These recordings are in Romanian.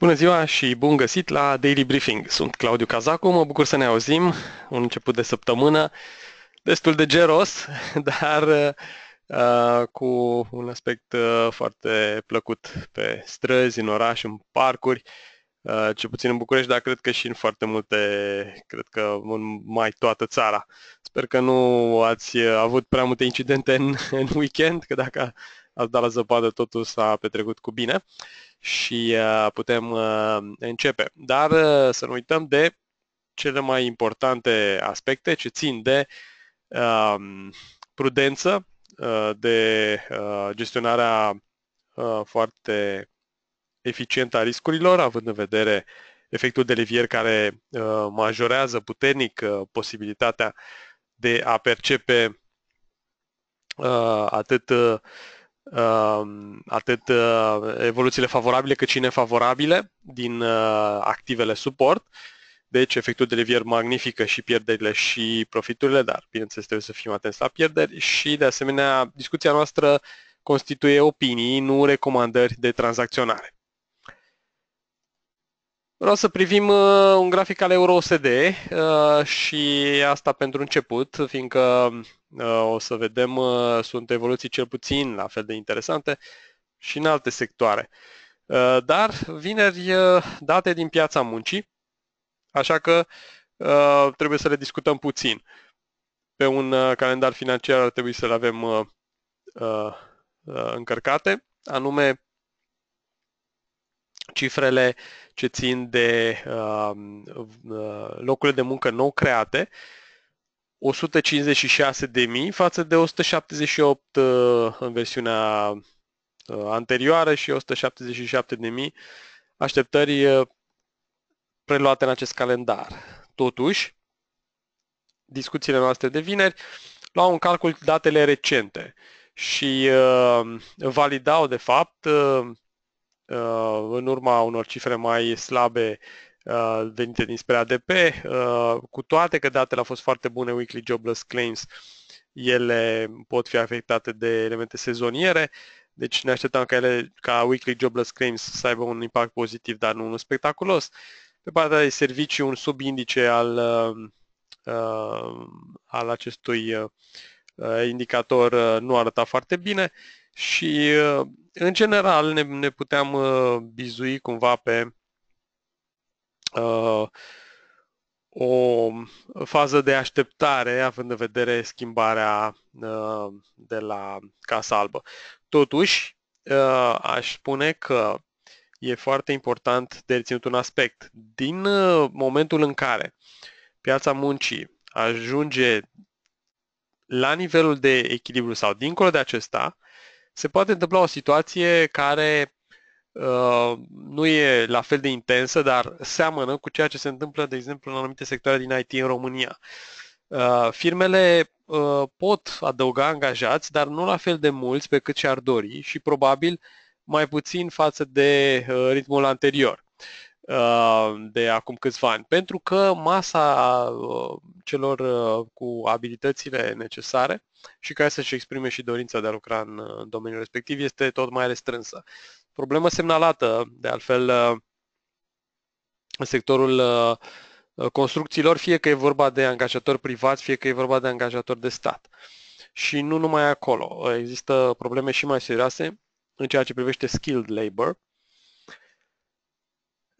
Bună ziua și bun găsit la Daily Briefing. Sunt Claudiu Cazacu, mă bucur să ne auzim. Un început de săptămână destul de geros, dar uh, uh, cu un aspect uh, foarte plăcut pe străzi, în oraș, în parcuri, uh, ce puțin în București, dar cred că și în foarte multe, cred că în mai toată țara. Sper că nu ați avut prea multe incidente în, în weekend, că dacă al dat la zăpadă, totul s-a petrecut cu bine și uh, putem uh, începe. Dar uh, să nu uităm de cele mai importante aspecte ce țin de um, prudență, de gestionarea foarte eficientă a riscurilor, având în vedere efectul de levier care majorează puternic posibilitatea de a percepe atât Ehm, atât eh, evoluțiile favorabile cât și nefavorabile din eh, activele suport. Deci efectul de levier magnifică și pierderile și profiturile, dar bineînțeles trebuie să fim atenți la pierderi și de asemenea discuția noastră constituie opinii, nu recomandări de tranzacționare. Vreau să privim uh, un grafic al euro-OSD uh, și asta pentru început, fiindcă uh, o să vedem, uh, sunt evoluții cel puțin la fel de interesante și în alte sectoare. Uh, dar vineri uh, date din piața muncii, așa că uh, trebuie să le discutăm puțin. Pe un uh, calendar financiar ar trebui să le avem uh, uh, uh încărcate, anume cifrele ce țin de um, uh, locurile de muncă nou create, 156.000 față de 178 uh, în versiunea uh, anterioară și 177.000 așteptări uh, preluate în acest calendar. Totuși, discuțiile noastre de vineri luau în calcul datele recente și uh, validau, de fapt, uh, Uh, în urma unor cifre mai slabe uh, venite dinspre ADP, uh, cu toate că datele au fost foarte bune, weekly jobless claims, ele pot fi afectate de elemente sezoniere, deci ne așteptam ca, ele, ca weekly jobless claims să aibă un impact pozitiv, dar nu unul spectaculos. Pe partea de servicii, un subindice al, al acestui indicator nu arăta foarte bine și, uh, în general, ne, ne puteam uh, bizui cumva pe uh, o fază de așteptare, având în vedere schimbarea uh, de la Casa Albă. Totuși, uh, aș spune că e foarte important de reținut un aspect. Din uh, momentul în care piața muncii ajunge la nivelul de echilibru sau dincolo de acesta, se poate întâmpla o situație care uh, nu e la fel de intensă, dar seamănă cu ceea ce se întâmplă, de exemplu, în anumite sectoare din IT în România. Uh, firmele uh, pot adăuga angajați, dar nu la fel de mulți pe cât și-ar dori și probabil mai puțin față de uh, ritmul anterior. Uh, de acum câțiva ani, pentru că masa uh, celor uh, cu abilitățile necesare și care să-și exprime și dorința de a lucra în domeniul respectiv este tot mai restrânsă. Problemă semnalată, de altfel, în sectorul construcțiilor, fie că e vorba de angajatori privați, fie că e vorba de angajatori de stat. Și nu numai acolo. Există probleme și mai serioase în ceea ce privește skilled labor,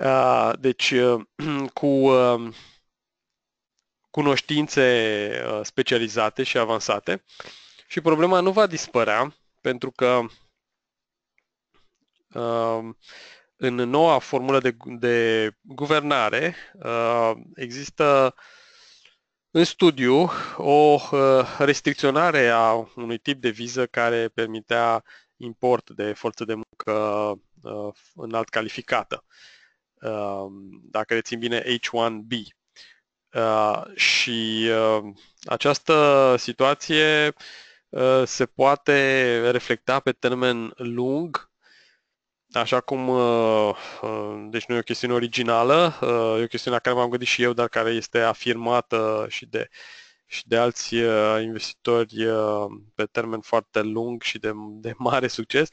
Ah, deci, eh, cu eh, cunoștințe eh, specializate și avansate. Și problema nu va dispărea, pentru că în noua formulă de, de guvernare există în studiu o restricționare a unui tip de viză care permitea import de forță de muncă înalt calificată. Um, dacă rețin bine, H1B. Uh, și uh, această situație uh, se poate reflecta pe termen lung, așa cum, deci nu e o chestiune originală, e o chestiune la care m-am gândit și eu, dar care este afirmată și de, și de alți investitori pe termen foarte lung și de, de mare succes.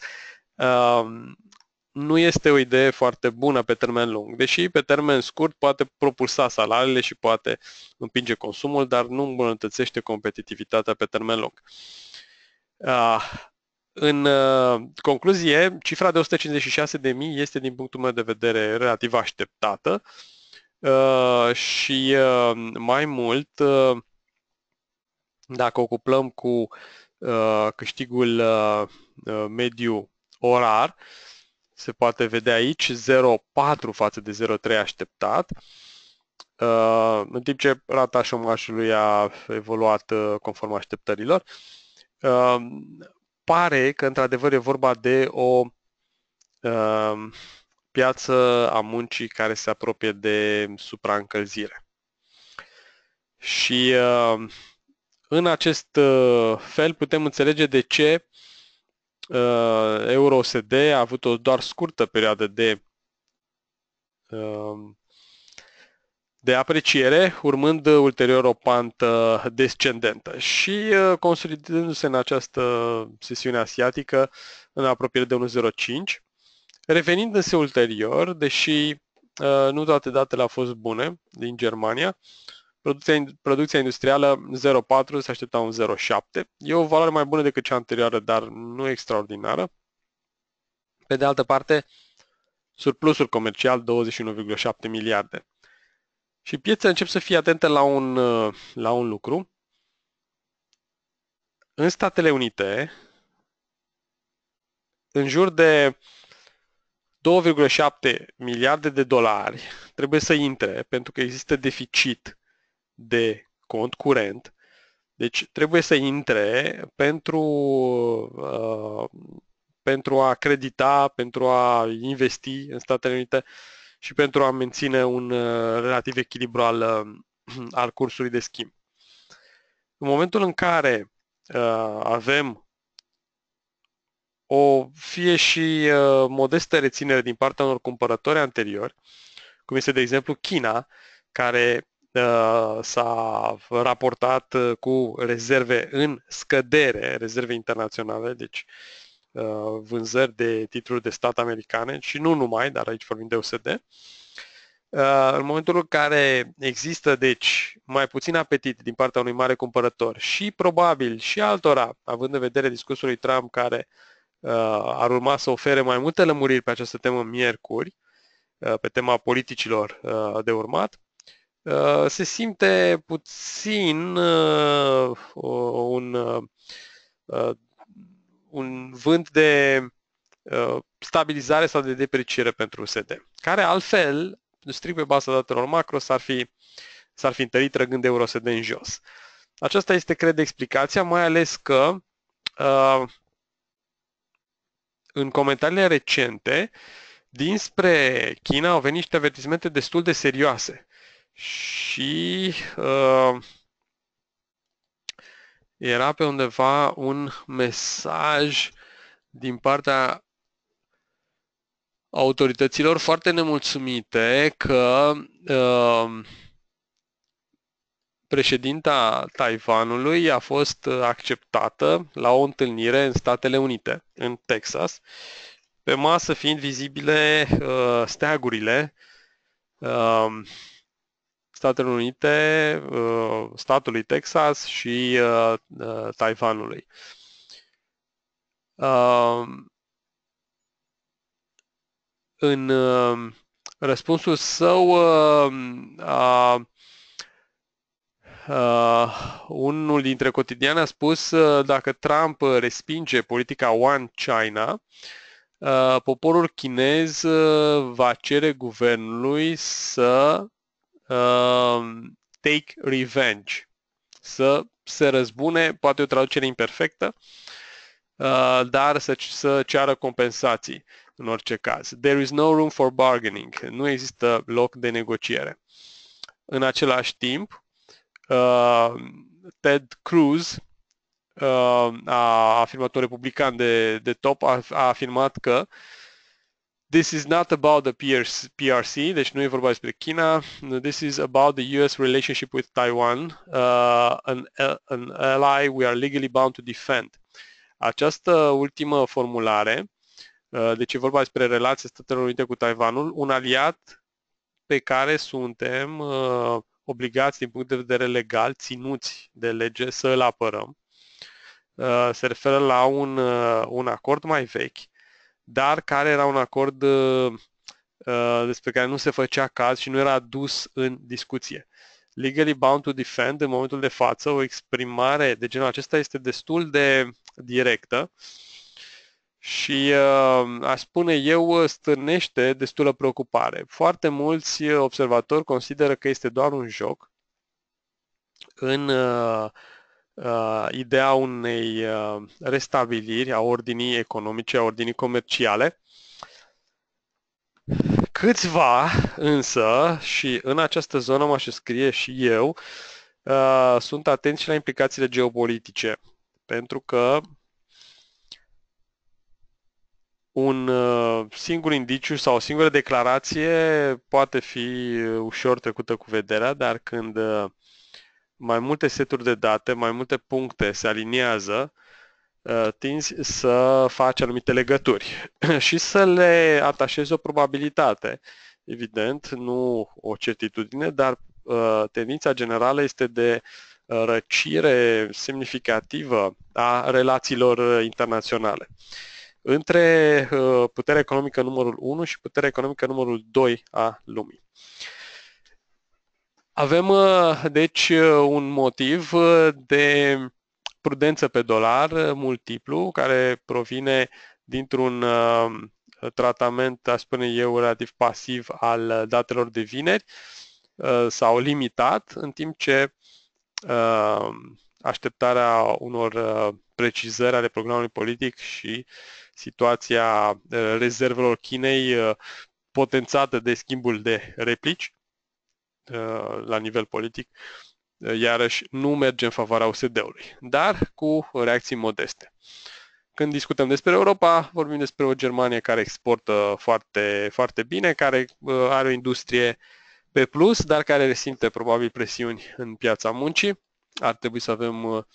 Um, nu este o idee foarte bună pe termen lung, deși pe termen scurt poate propulsa salariile și poate împinge consumul, dar nu îmbunătățește competitivitatea pe termen lung. Ah, în uh, concluzie, cifra de 156.000 este din punctul meu de vedere relativ așteptată ah, și uh, mai mult, uh, dacă o cuplăm cu câștigul mediu orar, se poate vedea aici 0,4 față de 0,3 așteptat, uh, în timp ce rata șomajului a evoluat uh, conform așteptărilor. Uh, pare că într-adevăr e vorba de o piață a muncii care se apropie de supraîncălzire. Și în acest fel putem înțelege de ce uh, uh, euro USD a avut o doar scurtă perioadă de uh, de apreciere, urmând ulterior o pantă descendentă și uh, consolidându-se în această sesiune asiatică în apropiere de 1.05, revenind însă ulterior, deși uh, nu toate datele au fost bune din Germania, Producția, producția industrială 0,4 se aștepta un 0,7. E o valoare mai bună decât cea anterioară, dar nu extraordinară. Pe de altă parte, surplusul comercial 21,7 miliarde. Și piața încep să fie atentă la un, la un lucru. În Statele Unite, în jur de 2,7 miliarde de dolari trebuie să intre pentru că există deficit de cont curent, deci trebuie să intre pentru, uh, pentru a credita, pentru a investi în Statele Unite și pentru a menține un uh, relativ echilibru al, uh, al cursului de schimb. În momentul în care uh, avem o fie și uh, modestă reținere din partea unor cumpărători anteriori, cum este de exemplu China, care Uh, s-a raportat uh, cu rezerve în scădere, rezerve internaționale, deci uh, vânzări de titluri de stat americane și nu numai, dar aici vorbim de OSD. În momentul în care există, deci, mai puțin apetit din partea unui mare cumpărător și probabil și altora, având în vedere discursul lui Trump care ar urma să ofere mai multe lămuriri pe această temă miercuri, pe tema politicilor de urmat, Uh, se simte puțin uh, un, uh, un vânt de stabilizare sau de depreciere pentru USD, care altfel, strict pe baza datelor macro, s-ar fi, s-ar fi întărit trăgând EURSD în jos. Aceasta este, cred, explicația, mai ales că uh, în comentariile recente dinspre China au venit niște avertismente destul de serioase și uh, era pe undeva un mesaj din partea autorităților foarte nemulțumite că uh, președinta Taiwanului a fost acceptată la o întâlnire în Statele Unite, în Texas, pe masă fiind vizibile uh, steagurile uh, Statele Unite, uh, statului Texas și uh, uh, Taiwanului. În răspunsul său unul dintre cotidiane a spus dacă Trump respinge politica One China, poporul chinez va cere guvernului să uh, take revenge, să se răzbune, poate o traducere imperfectă, uh, dar să, să ceară compensații în orice caz. There is no room for bargaining, nu există loc de negociere. În același timp, uh, Ted Cruz, uh, a un republican de, de top, a, a afirmat că uh, This is not about the PRC, deci nu e vorba despre China. This is about the US relationship with Taiwan, uh, an, uh, an ally we are legally bound to defend. Această ultimă formulare, uh, deci e vorba despre relația Statelor Unite cu Taiwanul, un aliat pe care suntem uh, obligați din punct de vedere legal, ținuți de lege să îl apărăm. Uh, se referă la un, uh, un acord mai vechi dar care era un acord uh, uh, despre care nu se făcea caz și nu era dus în discuție. Legally bound to defend, în momentul de față, o exprimare de genul acesta este destul de directă și uh, aș spune eu stârnește destulă preocupare. Foarte mulți observatori consideră că este doar un joc în uh, uh, ideea unei uh, restabiliri a ordinii economice, a ordinii comerciale. Câțiva însă, și în această zonă mă și scrie și eu, uh, sunt atenți și la implicațiile geopolitice, pentru că un uh, singur indiciu sau o singură declarație poate fi ușor trecută cu vederea, dar când uh, mai multe seturi de date, mai multe puncte se aliniază, uh, tinzi să faci anumite legături și să le atașezi o probabilitate. Evident, nu o certitudine, dar uh, tendința generală este de uh, răcire semnificativă a relațiilor internaționale. Între puterea economică numărul 1 și puterea economică numărul 2 a lumii. Uh, avem, uh, deci, uh, un motiv uh, de prudență pe dolar multiplu, care provine dintr-un tratament, aș spune eu, relativ pasiv al datelor de vineri sau limitat, în timp ce așteptarea unor precizări ale programului politic și situația rezervelor Chinei potențată de schimbul de replici Uh, la nivel politic, uh, iarăși nu merge în favoarea USD-ului, dar cu reacții modeste. Când discutăm despre Europa, vorbim despre o Germanie care exportă foarte, foarte bine, care uh, are o industrie pe plus, dar care resimte probabil presiuni în piața muncii. Ar trebui să avem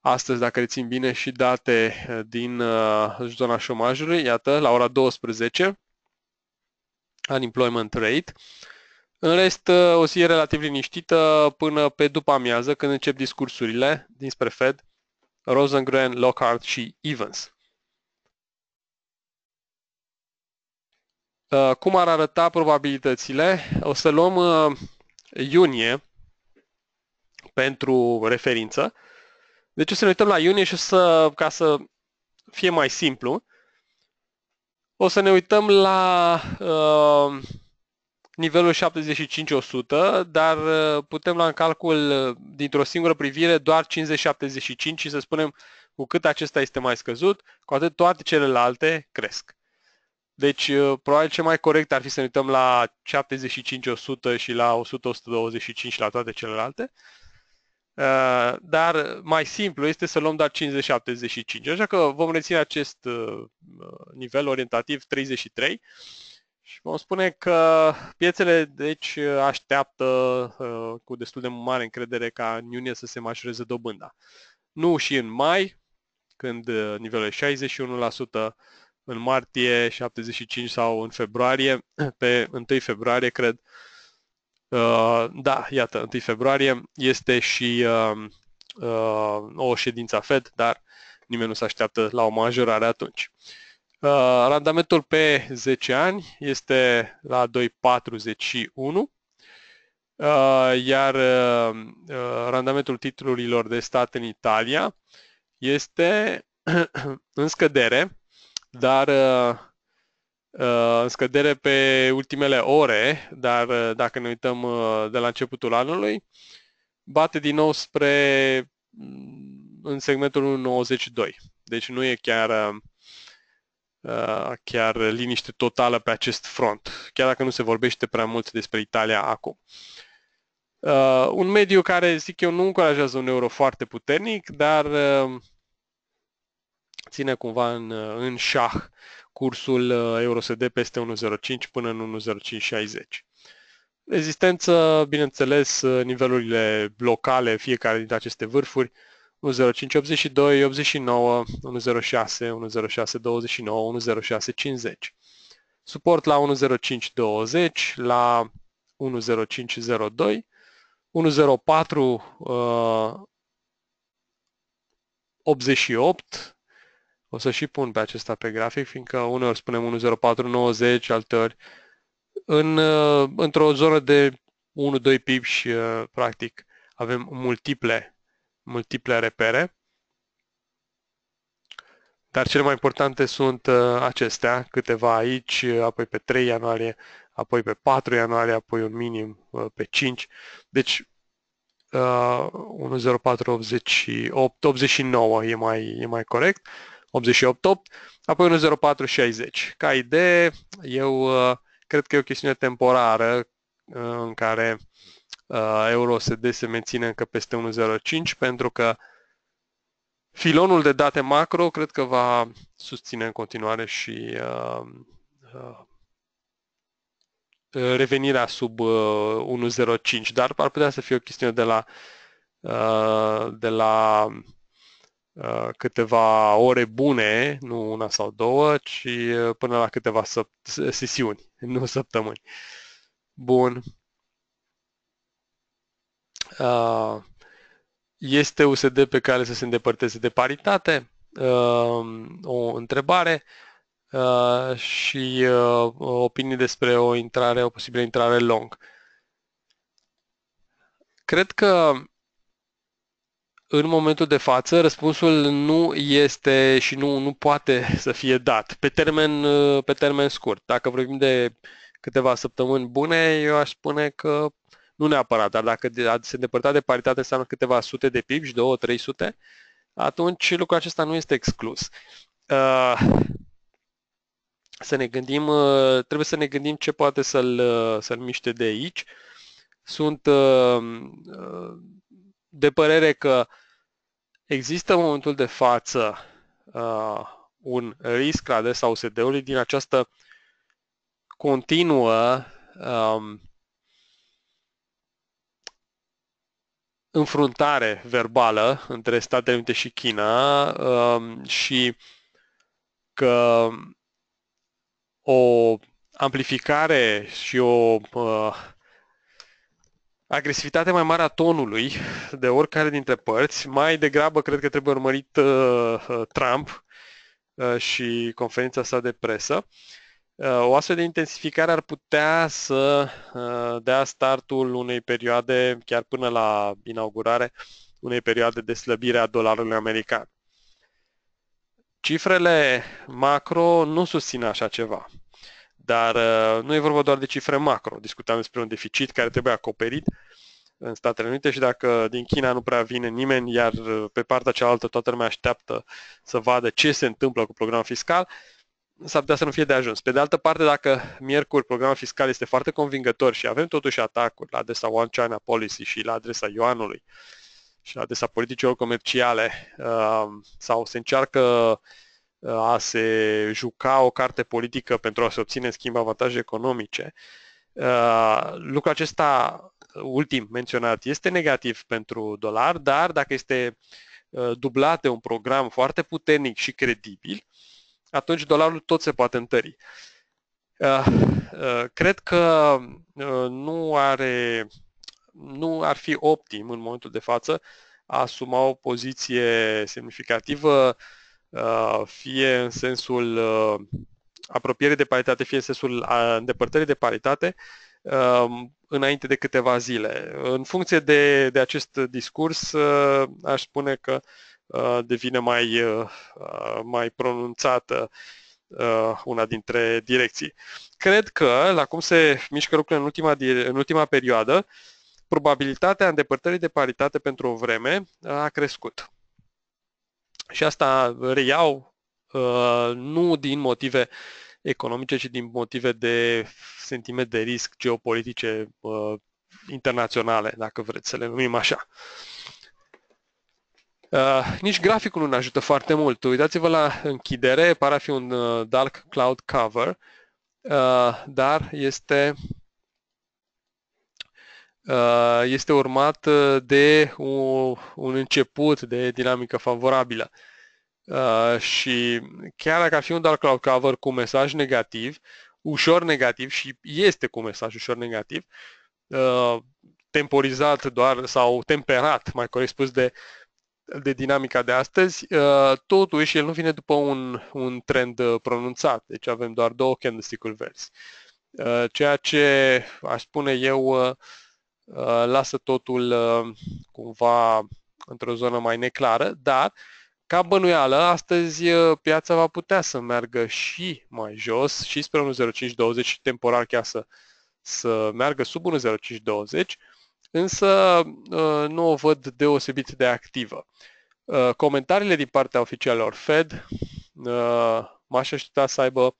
astăzi, dacă rețin bine, și date din zona șomajului, iată, la ora 12, unemployment rate, în rest, ă, o zi relativ liniștită până pe după amiază, când încep discursurile dinspre Fed, Rosengren, Lockhart și Evans. Ă, cum ar arăta probabilitățile? O să luăm ă, iunie pentru referință. Deci o să ne uităm la iunie și o să, ca să fie mai simplu, o să ne uităm la uh, nivelul 75-100, dar uh, putem lua în calcul uh, dintr-o singură privire doar 50-75 și să spunem cu cât acesta este mai scăzut, cu atât toate celelalte cresc. Deci, uh, probabil ce mai corect ar fi să ne uităm la 75-100 și la 100-125 și la toate celelalte. Dar mai simplu este să luăm doar 50-75. Așa că vom reține acest nivel orientativ 33 și vom spune că piețele deci așteaptă uh, cu destul de mare încredere ca în iunie să se mașureze dobânda. Nu și în mai, când uh, nivelul e 61%, în martie 75 sau în februarie, pe 1 februarie cred, uh, da, iată, 1 februarie este și uh, uh, o ședință Fed, dar nimeni nu se așteaptă la o majorare atunci. Uh, Uh, randamentul pe 10 ani este la 2,41, uh, iar uh, randamentul titlurilor de stat în Italia este în scădere, dar în scădere pe ultimele ore, dar dacă ne uităm de la începutul anului, bate din nou spre mm, în segmentul 1,92. Deci nu e chiar Uh, chiar liniște totală pe acest front, chiar dacă nu se vorbește prea mult despre Italia acum. Uh, un mediu care, zic eu, nu încurajează un euro foarte puternic, dar uh, ține cumva în, uh, în șah cursul uh, EURSD peste 1.05 până în 1.0560. Rezistență, bineînțeles, nivelurile locale, fiecare dintre aceste vârfuri, uh, 10582, 89, 106, 10629, 10650. Suport la 10520, la 10502, 104 uh, 88, o să și pun pe acesta pe grafic, fiindcă uneori spunem 10490, alteori în, uh, într-o zonă de 1-2 pips și uh, practic avem multiple multiple repere. Dar cele mai importante sunt uh, acestea, câteva aici, uh, apoi pe 3 ianuarie, apoi pe 4 ianuarie, apoi un minim uh, pe 5. Deci uh, 10488, 89 e mai, e mai corect, 888, apoi 10460. Ca idee, eu cred că e o chestiune temporară în care Uh, EUROSD se menține încă peste 1.05 pentru că filonul de date macro cred că va susține în continuare și uh, uh, revenirea sub uh, 1.05, dar ar putea să fie o chestiune de la, uh, de la uh, câteva ore bune, nu una sau două, ci uh, până la câteva sesiuni, nu săptămâni. Bun. Uh, este USD pe care să se îndepărteze de paritate? Uh, o întrebare uh, și opinii despre o intrare, o posibilă intrare long. Cred că în momentul de față răspunsul nu este și nu, nu poate să fie dat pe termen, pe termen scurt. Dacă vorbim de câteva săptămâni bune, eu aș spune că nu neapărat, dar dacă se îndepărta de paritate înseamnă câteva sute de pip și două, trei sute, atunci lucrul acesta nu este exclus. Uh, să ne gândim, uh, trebuie să ne gândim ce poate să-l, uh, să miște de aici. Sunt de părere că există în momentul de față un risc adesea OSD-ului din această continuă um, înfruntare verbală între Statele Unite și China um, și că o amplificare și o uh, agresivitate mai mare a tonului de oricare dintre părți, mai degrabă cred că trebuie urmărit uh, uh, Trump și conferința sa de presă. Uh, Uh, o astfel de intensificare ar putea să uh, dea startul unei perioade, chiar până la inaugurare, unei perioade de slăbire a dolarului american. Cifrele macro nu susțin așa ceva, dar uh, nu e vorba doar de cifre macro. Discutam despre un deficit care trebuie acoperit în Statele Unite și dacă din China nu prea vine nimeni, iar pe partea cealaltă toată lumea așteaptă să vadă ce se întâmplă cu programul fiscal, uh, s-ar putea să nu fie de ajuns. Pe de altă parte, dacă miercuri programul fiscal este foarte convingător și avem totuși atacuri la adresa One China Policy și la adresa Ioanului și la adresa politicilor comerciale uh, sau se încearcă uh, a se juca o carte politică pentru a se obține în schimb avantaje economice, uh, lucrul acesta ultim menționat este negativ pentru dolar, dar dacă este dublat de un program foarte puternic și credibil, uh, atunci dolarul tot se poate întări. Uh, uh, cred că uh, nu are, nu ar fi optim în momentul de față a asuma o poziție semnificativă, fie în sensul apropierii de paritate, fie în sensul îndepărtării de paritate, înainte de câteva zile. În funcție de, de acest discurs, aș spune că uh, Uh, devine mai, uh, uh, mai pronunțată una dintre direcții. Cred că, la cum se mișcă lucrurile în ultima, în ultima perioadă, probabilitatea îndepărtării de paritate pentru o vreme a crescut. Și asta reiau nu din motive economice, ci din motive de sentiment de risc geopolitice internaționale, dacă vreți să le numim așa. Uh, Uh, nici graficul nu ne ajută foarte mult. Uitați-vă la închidere, pare a fi un uh, dark cloud cover, uh, dar este uh, este urmat uh, de un, un început de dinamică favorabilă. Uh, și chiar dacă ar fi un dark cloud cover cu mesaj negativ, ușor negativ și este cu mesaj ușor negativ, temporizat doar sau temperat, mai corect spus, de de dinamica de astăzi, uh, totuși el nu vine după un, un trend uh, pronunțat, deci avem doar două candlestick-uri verzi. Uh, ceea ce aș spune eu lasă totul cumva într-o zonă mai neclară, dar ca bănuială, astăzi piața va putea să meargă și mai jos, și spre 1.0520 și temporar chiar să, să meargă sub 1.0520, însă uh, nu o văd deosebit de activă. Uh, comentariile din partea oficialilor Fed uh, m-aș aștepta să aibă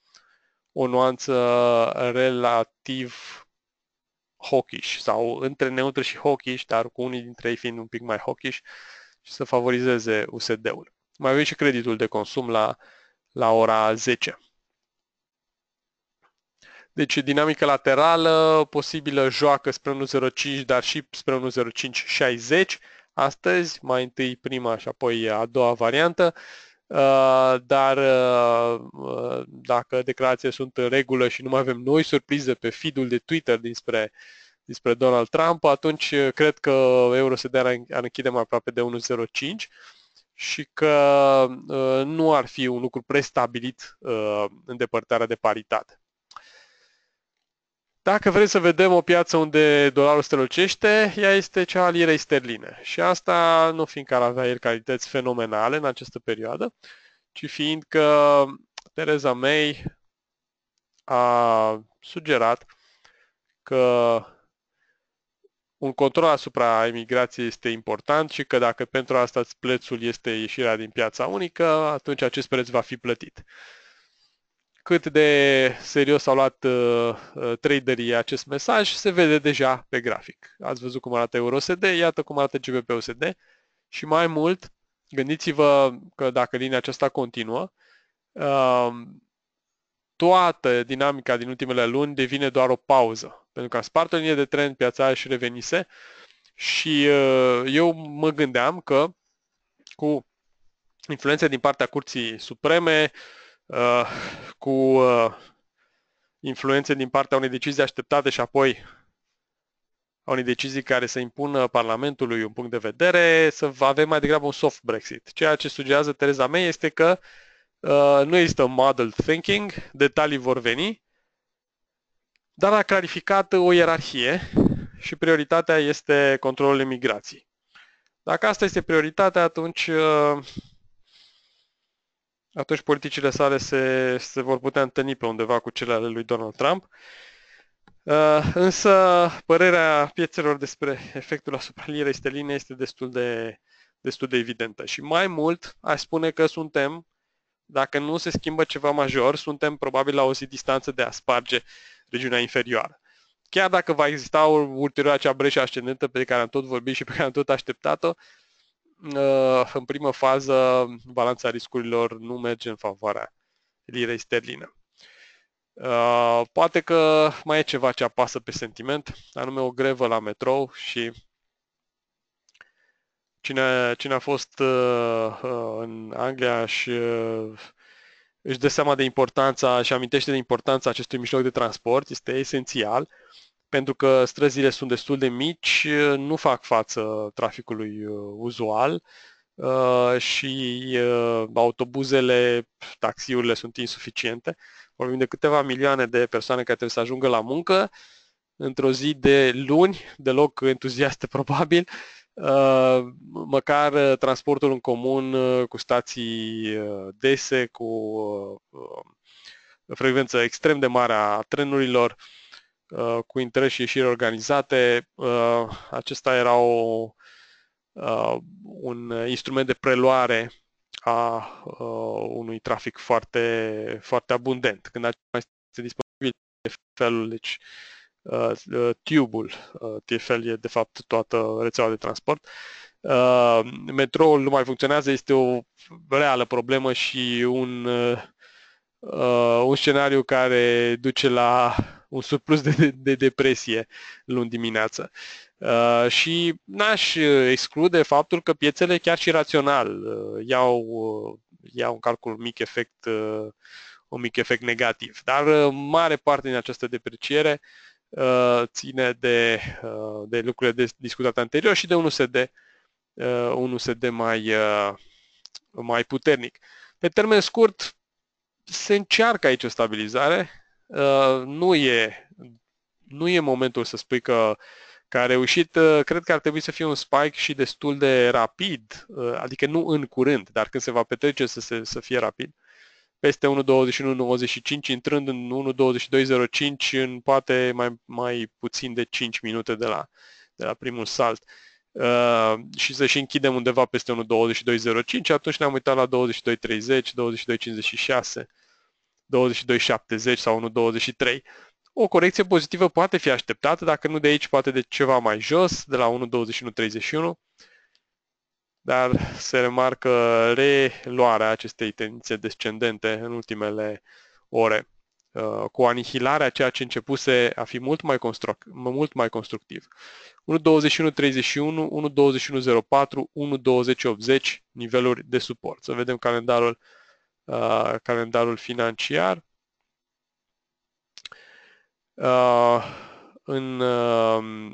o nuanță relativ hawkish sau între neutră și hawkish, dar cu unii dintre ei fiind un pic mai hawkish și să favorizeze USD-ul. Mai avem și creditul de consum la, la ora 10. Deci dinamică laterală posibilă joacă spre 1.05, dar și spre 1.05.60 astăzi, mai întâi prima și apoi a doua variantă, uh, dar uh, dacă declarațiile sunt în regulă și nu mai avem noi surprize pe feed-ul de Twitter dinspre, dinspre Donald Trump, atunci uh, cred că euro se dea ar închide mai aproape de 1.05 și că nu ar fi un lucru prestabilit îndepărtarea de paritate. Dacă vrei să vedem o piață unde dolarul strălucește, ea este cea a lirei sterline. Și asta nu fiindcă ar avea el calități fenomenale în această perioadă, ci fiindcă Tereza May a sugerat că un control asupra emigrației este important și că dacă pentru asta plețul este ieșirea din piața unică, atunci acest preț va fi plătit cât de serios au luat uh, uh, traderii acest mesaj se vede deja pe grafic. Ați văzut cum arată EURUSD, iată cum arată GBPUSD și mai mult, gândiți-vă că dacă linia aceasta continuă, uh, toată dinamica din ultimele luni devine doar o pauză, pentru că a spart o linie de trend, piața și revenise și uh, eu mă gândeam că cu influențe din partea Curții Supreme, uh, Uh, cu uh, influențe din partea unei decizii așteptate și apoi a unei decizii care să impună Parlamentului un punct de vedere, să avem mai degrabă un soft Brexit. Ceea ce sugerează Tereza May este că uh, nu există model thinking, detalii vor veni, dar a clarificat o ierarhie și prioritatea este controlul migrației. Dacă asta este prioritatea, atunci uh, atunci politicile sale se, se vor putea întâlni pe undeva cu cele ale lui Donald Trump. Uh, însă părerea piețelor despre efectul asupra lirei steline este destul de, destul de evidentă. Și mai mult, aș spune că suntem, dacă nu se schimbă ceva major, suntem probabil la o zi distanță de a sparge regiunea inferioară. Chiar dacă va exista ulterior acea breșă ascendentă pe care am tot vorbit și pe care am tot așteptat-o, uh, în primă fază balanța riscurilor nu merge în favoarea lirei sterline. Uh, poate că mai e ceva ce apasă pe sentiment, anume o grevă la metrou și cine, cine a fost uh, uh, în Anglia și își dă seama de importanța și amintește de importanța acestui mijloc de transport, este esențial pentru că străzile sunt destul de mici, nu fac față traficului uh, uzual uh, și uh, autobuzele, taxiurile sunt insuficiente. Vorbim de câteva milioane de persoane care trebuie să ajungă la muncă într-o zi de luni, deloc entuziaste probabil, măcar transportul în comun cu stații dese, cu frecvență extrem de mare a trenurilor, Uh, cu interes și ieșiri organizate. Uh, acesta era o, uh, un instrument de preluare a unui trafic foarte, foarte abundent. Când acesta mai este disponibil TFL-ul, deci tubul, TFL e de fapt toată rețeaua de transport, Uh, metroul nu mai funcționează, este o reală problemă și un, uh, un scenariu care duce la un surplus de, de depresie luni dimineață. Uh, și n-aș uh, exclude faptul că piețele chiar și rațional uh, iau, uh, iau în calcul mic efect, uh, un mic efect negativ. Dar uh, mare parte din această depreciere uh, ține de, uh, de lucrurile de discutate anterior și de un USD, uh, un USD mai, uh, mai puternic. Pe termen scurt, se încearcă aici o stabilizare, Uh, nu e, nu e momentul să spui că, că a reușit. Uh, cred că ar trebui să fie un spike și destul de rapid, uh, adică nu în curând, dar când se va petrece să, se, să fie rapid. Peste 1.21.95, intrând în 1.22.05 în poate mai, mai puțin de 5 minute de la, de la primul salt. Uh, și să-și închidem undeva peste 1.22.05, atunci ne-am uitat la 22.30, 22.56 22.70 sau 1.23. O corecție pozitivă poate fi așteptată, dacă nu de aici, poate de ceva mai jos, de la 1.21.31, dar se remarcă reluarea acestei tendințe descendente în ultimele ore, uh, cu anihilarea ceea ce începuse a fi mult mai, construct, mult mai constructiv. 1.21.31, 1.21.04, 1.20.80, niveluri de suport. Să vedem calendarul Uh, calendarul financiar. Uh, în uh,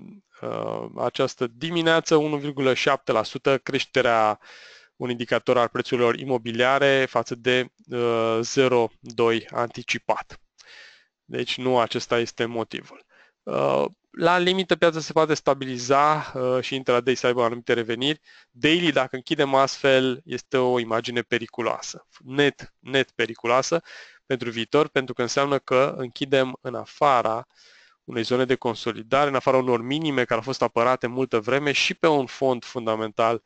această dimineață 1,7% creșterea un indicator al prețurilor imobiliare față de 0,2 anticipat. Deci nu acesta este motivul la limită piața se poate stabiliza uh, și intraday să aibă anumite reveniri. Daily, dacă închidem astfel, este o imagine periculoasă, net, net periculoasă pentru viitor, pentru că înseamnă că închidem în afara unei zone de consolidare, în afara unor minime care au fost apărate multă vreme și pe un fond fundamental uh,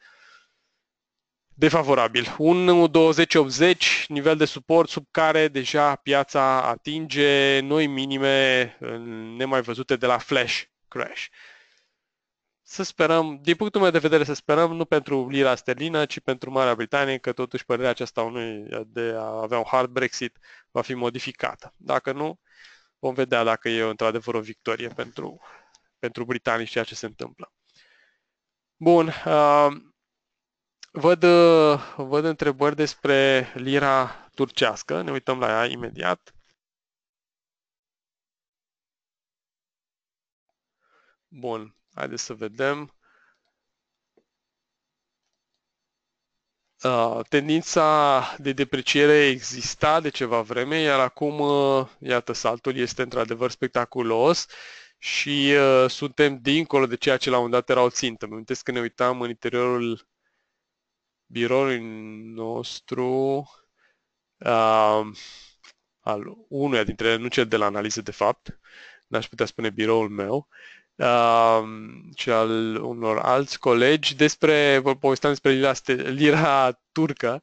defavorabil. Un 20-80, nivel de suport sub care deja piața atinge noi minime uh, nemai văzute de la flash crash. Să sperăm, din punctul meu de vedere, să sperăm nu pentru lira sterlină, ci pentru Marea Britanie, că totuși părerea aceasta unui de a avea un hard Brexit va fi modificată. Dacă nu, vom vedea dacă e într-adevăr o victorie pentru, pentru britanici ceea ce se întâmplă. Bun, uh, Văd, uh, văd întrebări despre lira turcească, ne uităm la ea imediat. Bun, haideți să vedem. Uh, tendința de depreciere exista de ceva vreme, iar acum, uh, iată, saltul este într-adevăr spectaculos și uh, suntem dincolo de ceea ce la un dat era o țintă. Mă amintesc că ne uitam în interiorul biroului nostru uh, al unuia dintre ele, nu cel de la analiză de fapt, n-aș putea spune biroul meu, uh, ci al unor alți colegi despre, vă povesteam despre lira, lira turcă,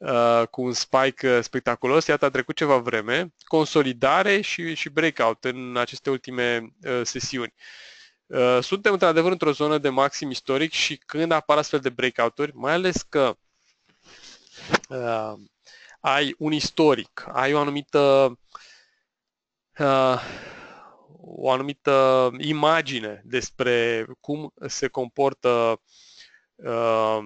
Uh, cu un spike spectaculos. Iată, a trecut ceva vreme, consolidare și, și breakout în aceste ultime uh, sesiuni. Uh, Uh, suntem într-adevăr într-o zonă de maxim istoric și când apar astfel de breakout-uri, mai ales că uh, ai un istoric, ai o anumită uh, o anumită imagine despre cum se comportă uh,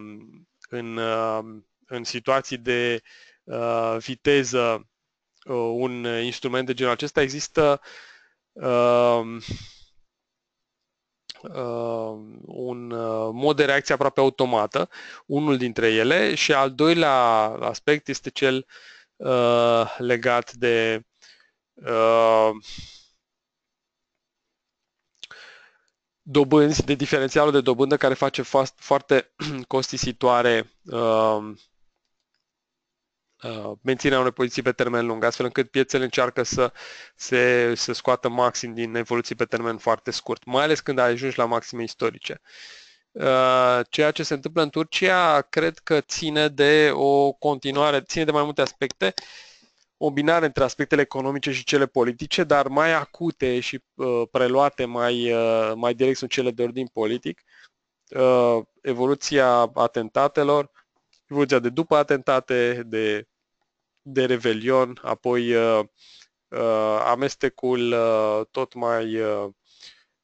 în, uh, în situații de uh, viteză uh, un instrument de genul acesta, există uh, uh, un uh, mod de reacție aproape automată, unul dintre ele, și al doilea aspect este cel uh, legat de uh, dobânzi, de diferențialul de dobândă care face fast, foarte costisitoare uh, Uh, menținerea unei poziții pe termen lung, astfel încât piețele încearcă să se să scoată maxim din evoluții pe termen foarte scurt, mai ales când ajungi la maxime istorice. Uh, ceea ce se întâmplă în Turcia cred că ține de o continuare, ține de mai multe aspecte, o binare între aspectele economice și cele politice, dar mai acute și uh, preluate mai, mai direct sunt cele de ordin politic, evoluția atentatelor, evoluția de după atentate, de de revelion, apoi uh, uh, amestecul uh, tot mai uh,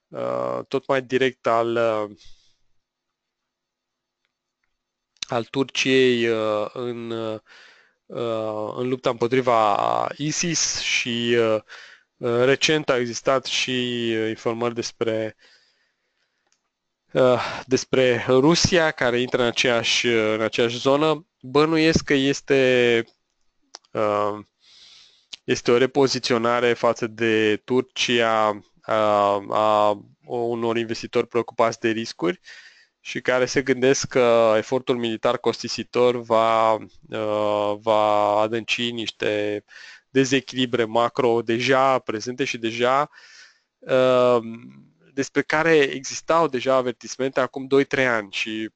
uh, tot mai direct al uh, al Turciei uh, în uh, uh în lupta împotriva ISIS și uh, uh recent a existat și informări despre despre Rusia care intră în aceeași, în aceeași zonă. Bănuiesc că este Uh, este o repoziționare față de Turcia uh, a unor investitori preocupați de riscuri și care se gândesc că efortul militar costisitor va, uh, va adânci niște dezechilibre macro deja prezente și deja despre care existau deja avertismente acum 2-3 ani și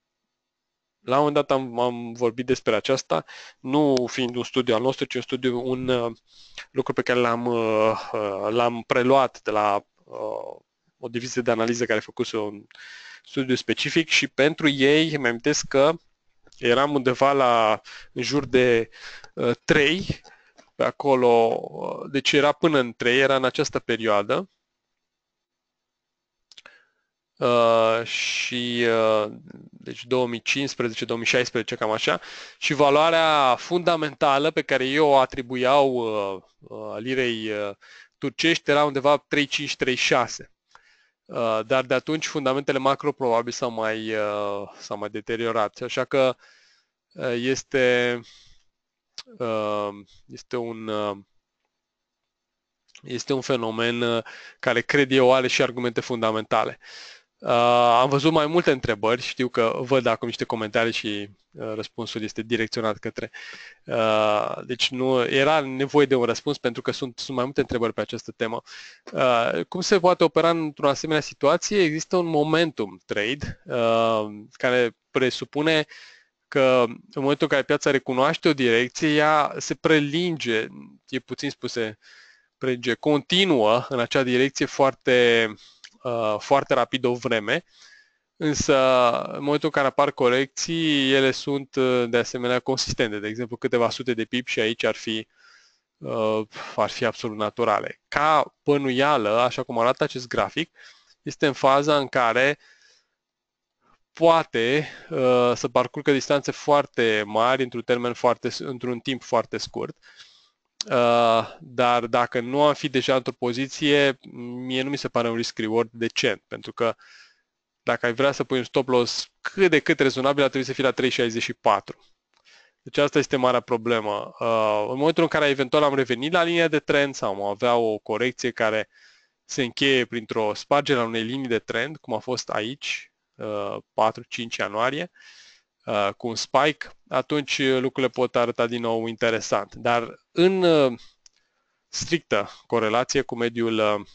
la un moment dat am, am vorbit despre aceasta, nu fiind un studiu al nostru, ci un studiu, un uh, lucru pe care l-am, uh, uh l-am preluat de la uh, o divizie de analiză care a făcut un studiu specific și pentru ei, îmi amintesc că eram undeva la în jur de uh, 3, pe acolo, uh, deci era până în 3, era în această perioadă Uh, și uh, deci 2015-2016, cam așa, și valoarea fundamentală pe care eu o atribuiau uh, uh lirei uh, turcești era undeva 3536. Uh, dar de atunci fundamentele macro probabil s-au mai, uh, s-au mai deteriorat, așa că uh, este, uh, este un uh, este un fenomen uh, care cred eu are și argumente fundamentale. Uh, Uh, am văzut mai multe întrebări, știu că văd acum niște comentarii și uh, răspunsul este direcționat către. Uh, deci nu era nevoie de un răspuns pentru că sunt, sunt mai multe întrebări pe această temă. Uh, cum se poate opera într-o asemenea situație? Există un momentum trade uh, care presupune că în momentul în care piața recunoaște o direcție, ea se prelinge, e puțin spuse, prelinge, continuă în acea direcție foarte uh, foarte rapid o vreme, însă în momentul în care apar corecții, ele sunt uh, de asemenea consistente, de exemplu câteva sute de pip și aici ar fi uh, ar fi absolut naturale. Ca pânuială, așa cum arată acest grafic, este în faza în care poate uh, să parcurgă distanțe foarte mari într-un termen foarte, într-un timp foarte scurt. Uh, Uh, dar dacă nu am fi deja într-o poziție, mie nu mi se pare un risk-reward decent, pentru că dacă ai vrea să pui un stop loss cât de cât rezonabil, ar trebui să fie la 3,64. Deci asta este marea problemă. Uh, în momentul în care eventual am revenit la linia de trend sau am avea o corecție care se încheie printr-o spargere a unei linii de trend, cum a fost aici, 4-5 uh, ianuarie, uh, Uh, cu un spike, atunci uh, lucrurile pot arăta din nou interesant. Dar în uh, strictă corelație cu mediul,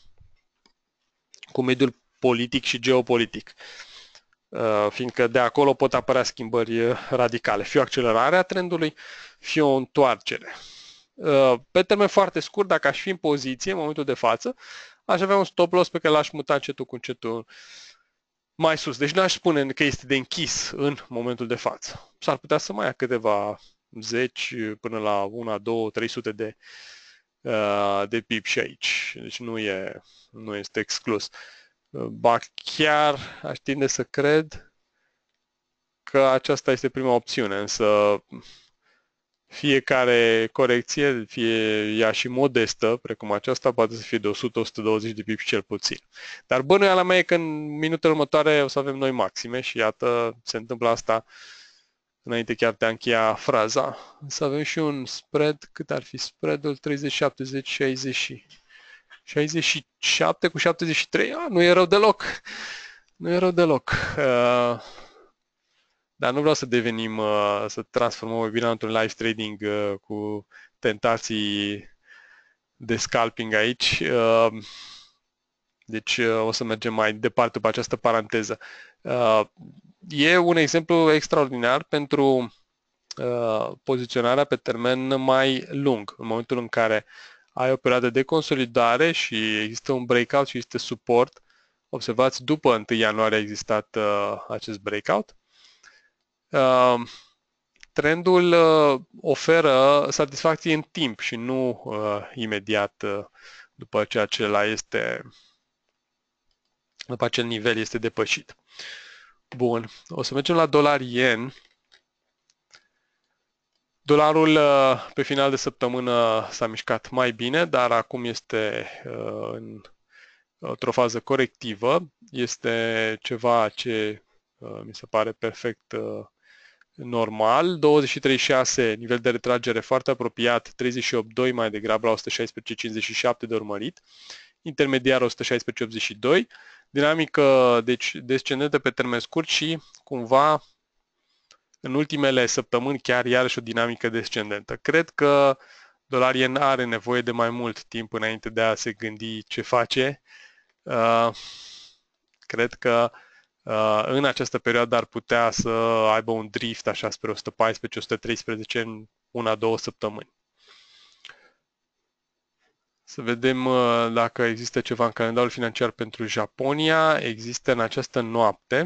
cu mediul politic și geopolitic, fiindcă de acolo pot apărea schimbări radicale, fie o accelerare a trendului, fie o întoarcere. pe termen foarte scurt, dacă aș fi în poziție în momentul de față, aș avea un stop loss pe care l-aș muta încetul cu încetul mai sus. Deci n-aș spune că este de închis în momentul de față. S-ar putea să mai ia câteva zeci până la una, două, 300 de, uh, de pip și aici. Deci nu, e, nu este exclus. Ba chiar aș tinde să cred că aceasta este prima opțiune, însă fiecare corecție, fie ea și modestă, precum aceasta, poate să fie de 100-120 de pipi cel puțin. Dar bănuiala mea e că în minutele următoare o să avem noi maxime și iată, se întâmplă asta înainte chiar de a încheia fraza. Să avem și un spread, cât ar fi spreadul 30, 70, 60 67 cu 73? A, nu e rău deloc. Nu e rău deloc. Uh, dar nu vreau să devenim, uh, să transformăm webinarul într-un live trading uh, cu tentații de scalping aici. Uh, deci o să mergem mai departe pe această paranteză. e un exemplu extraordinar pentru poziționarea pe termen mai lung. În momentul în care ai o perioadă de consolidare și există un breakout și există suport, observați, după 1 ianuarie a existat uh, acest breakout, Ehm, trendul uh, oferă satisfacție în timp și nu uh, imediat uh, după ce acela este după acel nivel este depășit. Bun, o să mergem la dolar yen. Dolarul pe final de săptămână s-a mișcat mai bine, dar acum este în într-o fază corectivă. Este ceva ce mi se pare perfect normal, 23.6 nivel de retragere foarte apropiat, 38.2 mai degrabă la 116.57 de urmărit, intermediar 116.82, dinamică deci descendentă pe termen scurt și cumva în ultimele săptămâni chiar iarăși o dinamică descendentă. Cred că dolarien are nevoie de mai mult timp înainte de a se gândi ce face. Uh, cred că Uh, în această perioadă ar putea să aibă un drift așa spre 114-113 în una-două săptămâni. Să vedem uh, dacă există ceva în calendarul financiar pentru Japonia. Există în această noapte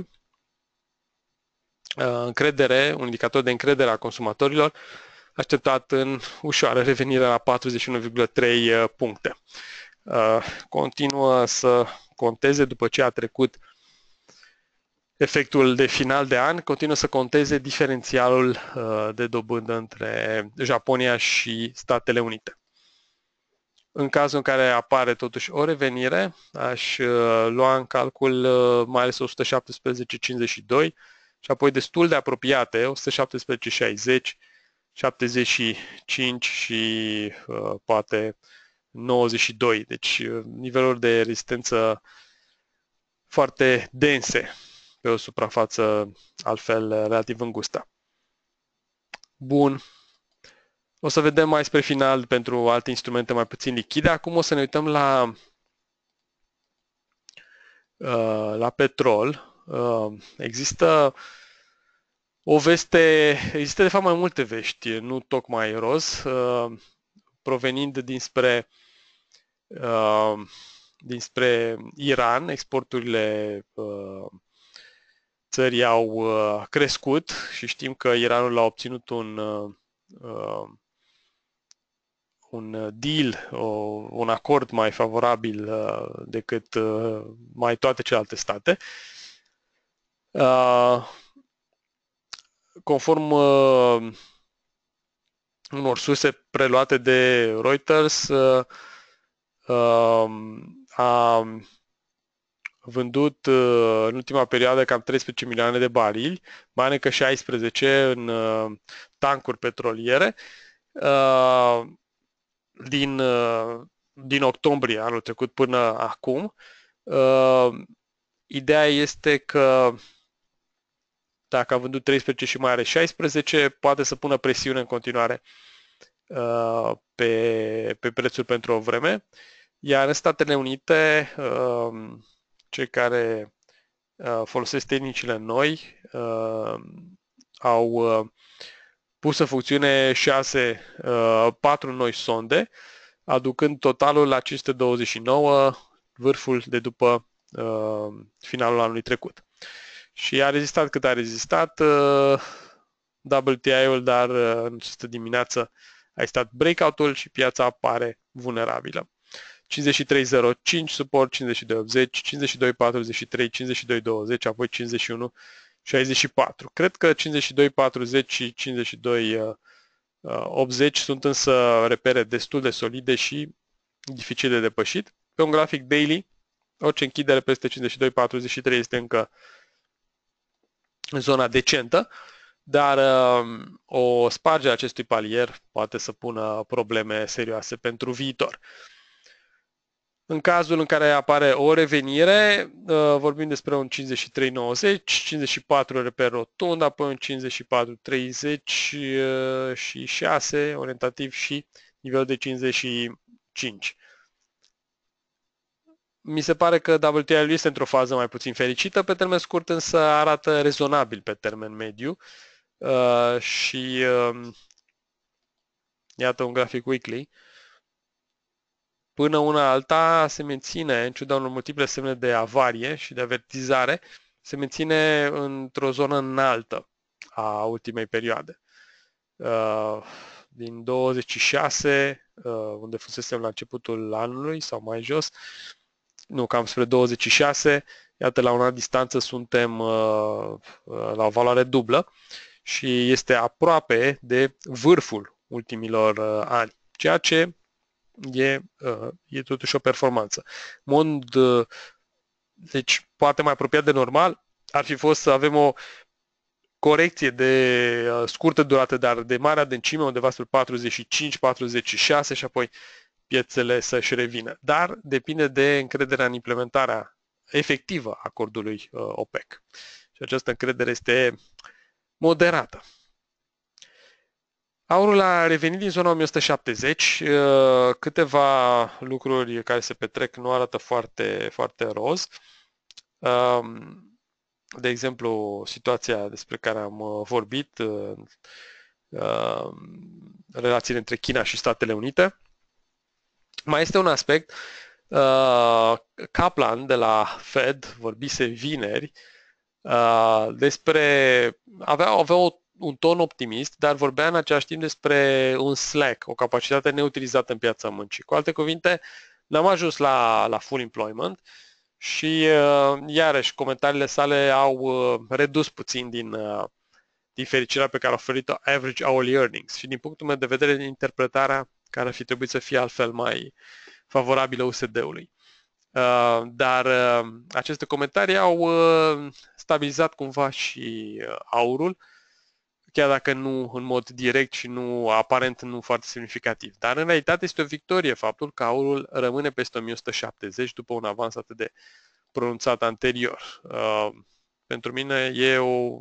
uh, încredere, un indicator de încredere a consumatorilor așteptat în ușoară revenire la 41,3 puncte. continuă să conteze după ce a trecut efectul de final de an continuă să conteze diferențialul uh, de dobândă între Japonia și Statele Unite. În cazul în care apare totuși o revenire, aș uh, lua în calcul uh, mai ales 117.52 și apoi destul de apropiate, 117.60, 75 și poate 92, deci niveluri de rezistență foarte dense pe o suprafață altfel eh, relativ îngustă. Bun. O să vedem mai spre final pentru alte instrumente mai puțin lichide. Acum o să ne uităm la, eh, la petrol. Eh, există o veste, există de fapt mai multe vești, nu tocmai roz, provenind dinspre, dinspre Iran, exporturile țării au uh, crescut și știm că Iranul a obținut un, uh, uh, un deal, un acord mai favorabil decât mai toate celelalte state. Conform unor surse preluate de Reuters, a vândut uh, în ultima perioadă cam 13 milioane de barili, mai încă 16 în uh, tancuri petroliere. Uh, din, din octombrie anul trecut până acum. Ideea este că dacă a vândut 13 și mai are 16, poate să pună presiune în continuare pe, pe prețul pentru o vreme. Iar în Statele Unite, cei care uh, folosesc tehnicile noi uh, au uh, pus în funcțiune 6, uh, 4 noi sonde, aducând totalul la 529, vârful de după uh, finalul anului trecut. Și a rezistat cât a rezistat uh, WTI-ul, dar uh, în această dimineață a stat breakout-ul și piața apare vulnerabilă. 5305, suport 5280, 5243, 5220, apoi 51 64. Cred că 5240 și 5280 uh, uh, sunt însă repere destul de solide și dificil de depășit. Pe un grafic daily, orice închidere peste 52.43 este încă zona decentă, dar um, o spargere a acestui palier poate să pună probleme serioase pentru viitor. În cazul în care apare o revenire, uh, vorbim despre un 53,90, 54 ore pe rotund, apoi un și 6, uh, orientativ și nivelul de 55. Mi se pare că WTI-ul este într-o fază mai puțin fericită pe termen scurt, însă arată rezonabil pe termen mediu. Uh, și um, iată un grafic weekly până una alta se menține, în ciuda unor multiple semne de avarie și de avertizare, se menține într-o zonă înaltă a ultimei perioade. Uh, din 26, uh, unde fusesem la începutul anului sau mai jos, nu, cam spre 26, iată, la una distanță suntem uh, la o valoare dublă și este aproape de vârful ultimilor ani, ceea ce e, uh, e totuși o performanță. Mond, uh, deci poate mai apropiat de normal, ar fi fost să avem o corecție de uh, scurtă durată, dar de mare adâncime, undeva sub 45-46 și apoi piețele să-și revină. Dar depinde de încrederea în implementarea efectivă a acordului OPEC. Și această încredere este moderată. Aurul a revenit din zona 1170, uh, câteva lucruri care se petrec nu arată foarte, foarte roz. Um, de exemplu, situația despre care am uh, vorbit, uh, um, relațiile între China și Statele Unite. Mai este un aspect, Kaplan de la Fed vorbise vineri despre, avea, avea o un ton optimist, dar vorbea în același timp despre un slack, o capacitate neutilizată în piața muncii. Cu alte cuvinte, n-am ajuns la, la full employment și uh, iarăși comentariile sale au uh, redus puțin din, uh, din fericirea pe care a oferit-o average hourly earnings și din punctul meu de vedere interpretarea care ar fi trebuit să fie altfel mai favorabilă USD-ului. Uh, dar uh, aceste comentarii au uh, stabilizat cumva și uh, aurul chiar dacă nu în mod direct și nu aparent nu foarte semnificativ. Dar în realitate este o victorie faptul că aurul rămâne peste 1170 după un avans atât de pronunțat anterior. Uh, pentru mine e o,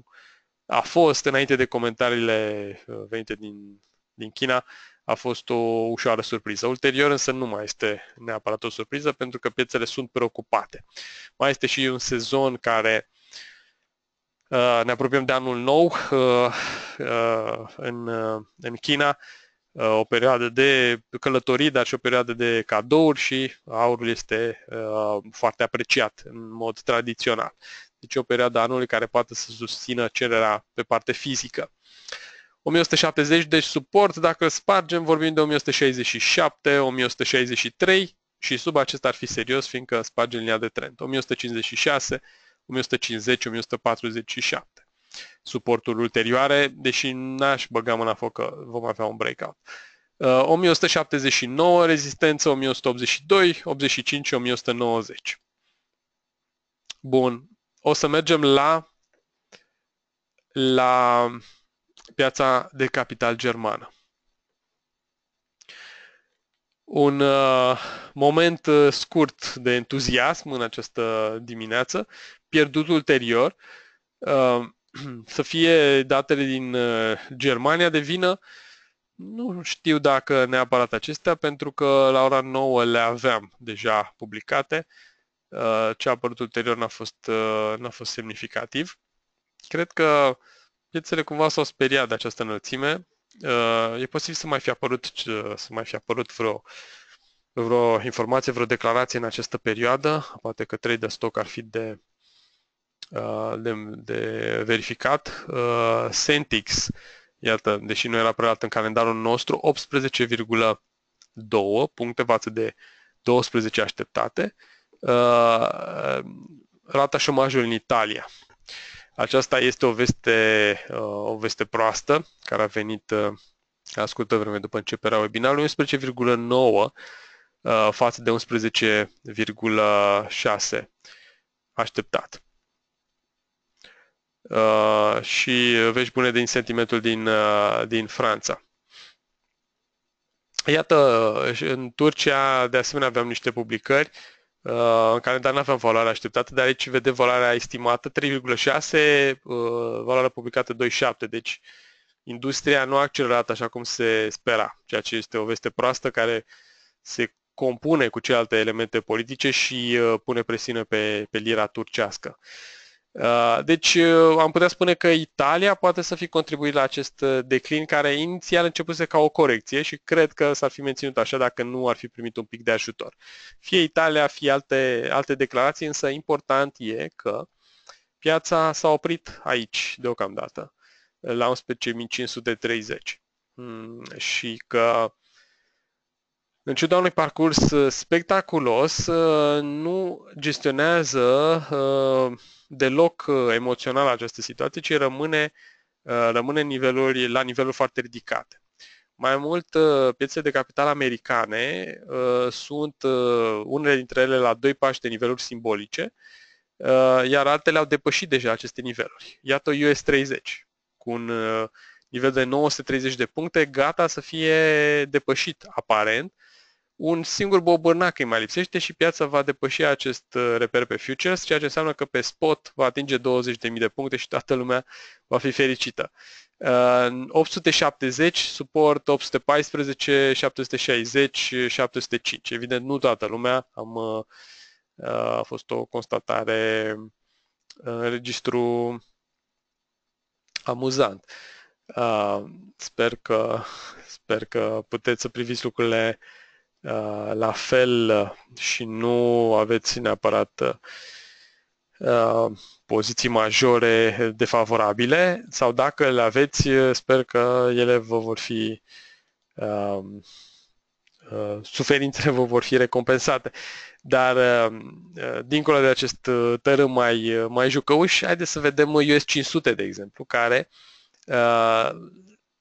a fost, înainte de comentariile uh, venite din, din China, a fost o ușoară surpriză. Ulterior însă nu mai este neapărat o surpriză pentru că piețele sunt preocupate. Mai este și un sezon care uh, Uh, ne apropiem de anul nou uh, uh, în, în China, o perioadă de călătorii, dar și o perioadă de cadouri și aurul este foarte apreciat în mod tradițional. Deci o perioadă anului care poate să susțină cererea pe parte fizică. 1170, deci suport, dacă spargem, vorbim de 1167, 1163 și sub acesta ar fi serios, fiindcă spargem linia de trend. 1156, 1150-1147. Suporturi ulterioare, deși n-aș băga mâna foc că vom avea un breakout. 1179 uh, rezistență, 1182, 85 1190. Bun, o să mergem la, la piața de capital germană. Un uh, moment uh, scurt de entuziasm în această dimineață, pierdut ulterior, uh, să fie datele din uh, Germania de vină, nu știu dacă neapărat acestea, pentru că la ora 9 le aveam deja publicate. Uh, ce a apărut ulterior n-a fost, n-a fost semnificativ. Cred că piețele cumva s-au speriat de această înălțime. E posibil să mai fi apărut, să mai fi apărut vreo, vreo informație, vreo declarație în această perioadă. Poate că trei de stoc ar fi de Uh, de, de verificat. Centix, uh, iată, deși nu era preluat în calendarul nostru, 18,2 puncte față de 12 așteptate. Uh, rata șomajului în Italia. Aceasta este o veste, o veste proastă care a venit la scurtă vreme după începerea webinarului, 11,9 față de 11,6 așteptat. Uh, și vești bune din sentimentul din, uh, din Franța. Iată, în Turcia de asemenea aveam niște publicări uh, în calendar nu avem valoarea așteptată, dar aici vedem valoarea estimată 3,6, uh, valoarea publicată 2,7, deci industria nu a accelerat așa cum se spera, ceea ce este o veste proastă care se compune cu celelalte elemente politice și pune presiune pe, pe lira turcească. Uh, Uh, deci uh, am putea spune că Italia poate să fi contribuit la acest uh, declin care inițial începuse ca o corecție și cred că s-ar fi menținut așa dacă nu ar fi primit un pic de ajutor. Fie Italia, fie alte, alte declarații, însă important e că piața s-a oprit aici deocamdată, la 11.530 hmm, și că în ciuda unui parcurs uh, spectaculos, uh, nu gestionează uh, deloc emoțional această situație, ci rămâne, rămâne niveluri, la niveluri foarte ridicate. Mai mult, piețele de capital americane sunt unele dintre ele la doi pași de niveluri simbolice, iar altele au depășit deja aceste niveluri. Iată US 30, cu un nivel de 930 de puncte, gata să fie depășit aparent, un singur bobârnac îi mai lipsește și piața va depăși acest uh, reper pe futures, ceea ce înseamnă că pe spot va atinge 20.000 de puncte și toată lumea va fi fericită. 870, uh, suport 814, 760, 705. Evident, nu toată lumea, am, uh, a fost o constatare în registru amuzant. Sper că, sper că puteți să priviți lucrurile Uh, la fel uh, și nu aveți neapărat uh, poziții majore defavorabile sau dacă le aveți, sper că ele vă vor fi suferințele vă vor fi recompensate. Dar dincolo de acest tărâm mai, mai jucăuș, haideți să vedem US 500, de exemplu, care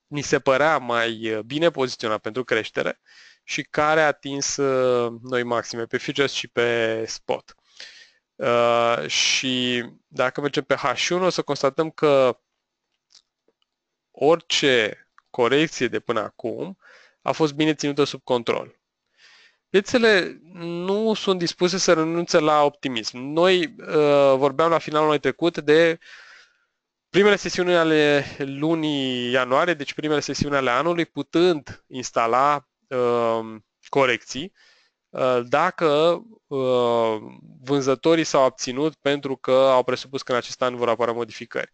ni se părea mai bine poziționat pentru creștere, uh, și care a atins uh, noi maxime pe futures și pe spot. Uh, și dacă mergem pe H1 o să constatăm că orice corecție de până acum a fost bine ținută sub control. Piețele nu sunt dispuse să renunțe la optimism. Noi uh, vorbeam la finalul anului trecut de primele sesiuni ale lunii ianuarie, deci primele sesiuni ale anului, putând instala Um, corecții uh, dacă uh, vânzătorii s-au abținut pentru că au presupus că în acest an vor apărea modificări.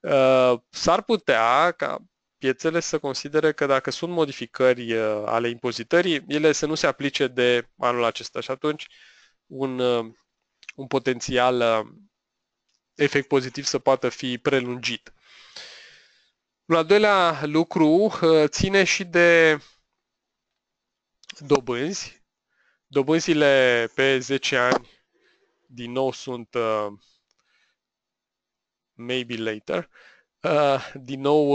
Uh, s-ar putea ca piețele să considere că dacă sunt modificări ale impozitării, ele să nu se aplice de anul acesta și atunci un, un potențial efect pozitiv să poată fi prelungit. Un al doilea lucru ține și de dobânzi. Dobânzile pe 10 ani din nou sunt uh, maybe later, uh, din nou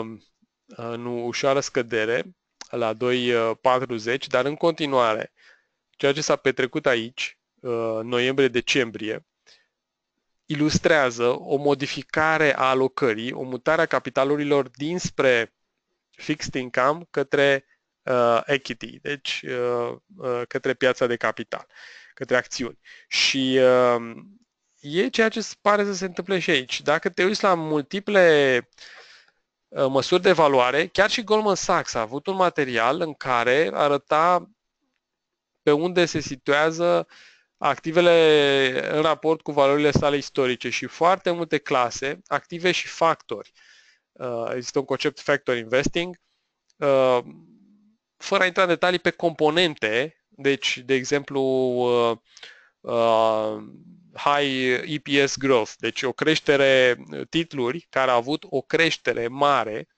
uh, în uh, ușoară scădere la 2,40, uh, dar în continuare, ceea ce s-a petrecut aici, uh, noiembrie-decembrie, ilustrează o modificare a alocării, o mutare a capitalurilor dinspre fixed income către uh, equity, deci uh, uh, către piața de capital, către acțiuni. Și uh, e ceea ce pare să se întâmple și aici. Dacă te uiți la multiple uh, măsuri de valoare, chiar și Goldman Sachs a avut un material în care arăta pe unde se situează activele în raport cu valorile sale istorice și foarte multe clase, active și factori. Uh, există un concept factor investing, uh, fără a intra în detalii pe componente, deci, de exemplu, uh, uh, high EPS growth, deci o creștere, uh, titluri care a avut o creștere mare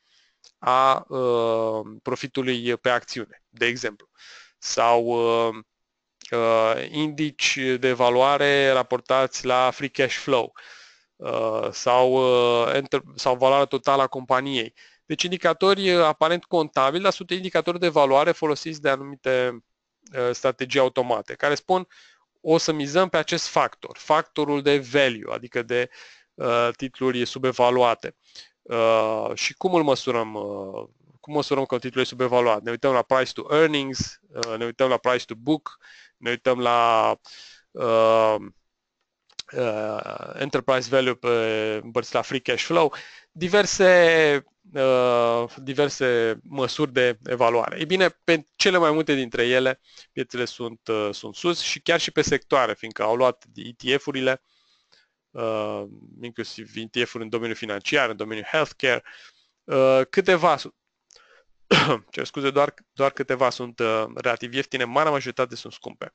a uh, profitului pe acțiune, de exemplu, sau uh, uh, indici de valoare raportați la free cash flow, uh, Uh, sau, uh, sau valoarea totală a companiei. Deci indicatori uh, aparent contabili, dar sunt indicatori de valoare folosiți de anumite strategii automate, care spun o să mizăm pe acest factor, factorul de value, adică de titluri subevaluate. și cum îl măsurăm? cum măsurăm că titlul e subevaluat? Ne uităm la price to earnings, ne uităm la price to book, ne uităm la uh, uh, enterprise value pe bărți la free cash flow, diverse, uh, diverse măsuri de evaluare. Ei bine, pe cele mai multe dintre ele, piețele sunt, uh, sunt sus și chiar și pe sectoare, fiindcă au luat ETF-urile, uh, inclusiv ETF-uri în domeniul financiar, în domeniul healthcare, uh, câteva cer scuze, doar, doar câteva sunt uh, relativ ieftine, marea majoritate sunt scumpe.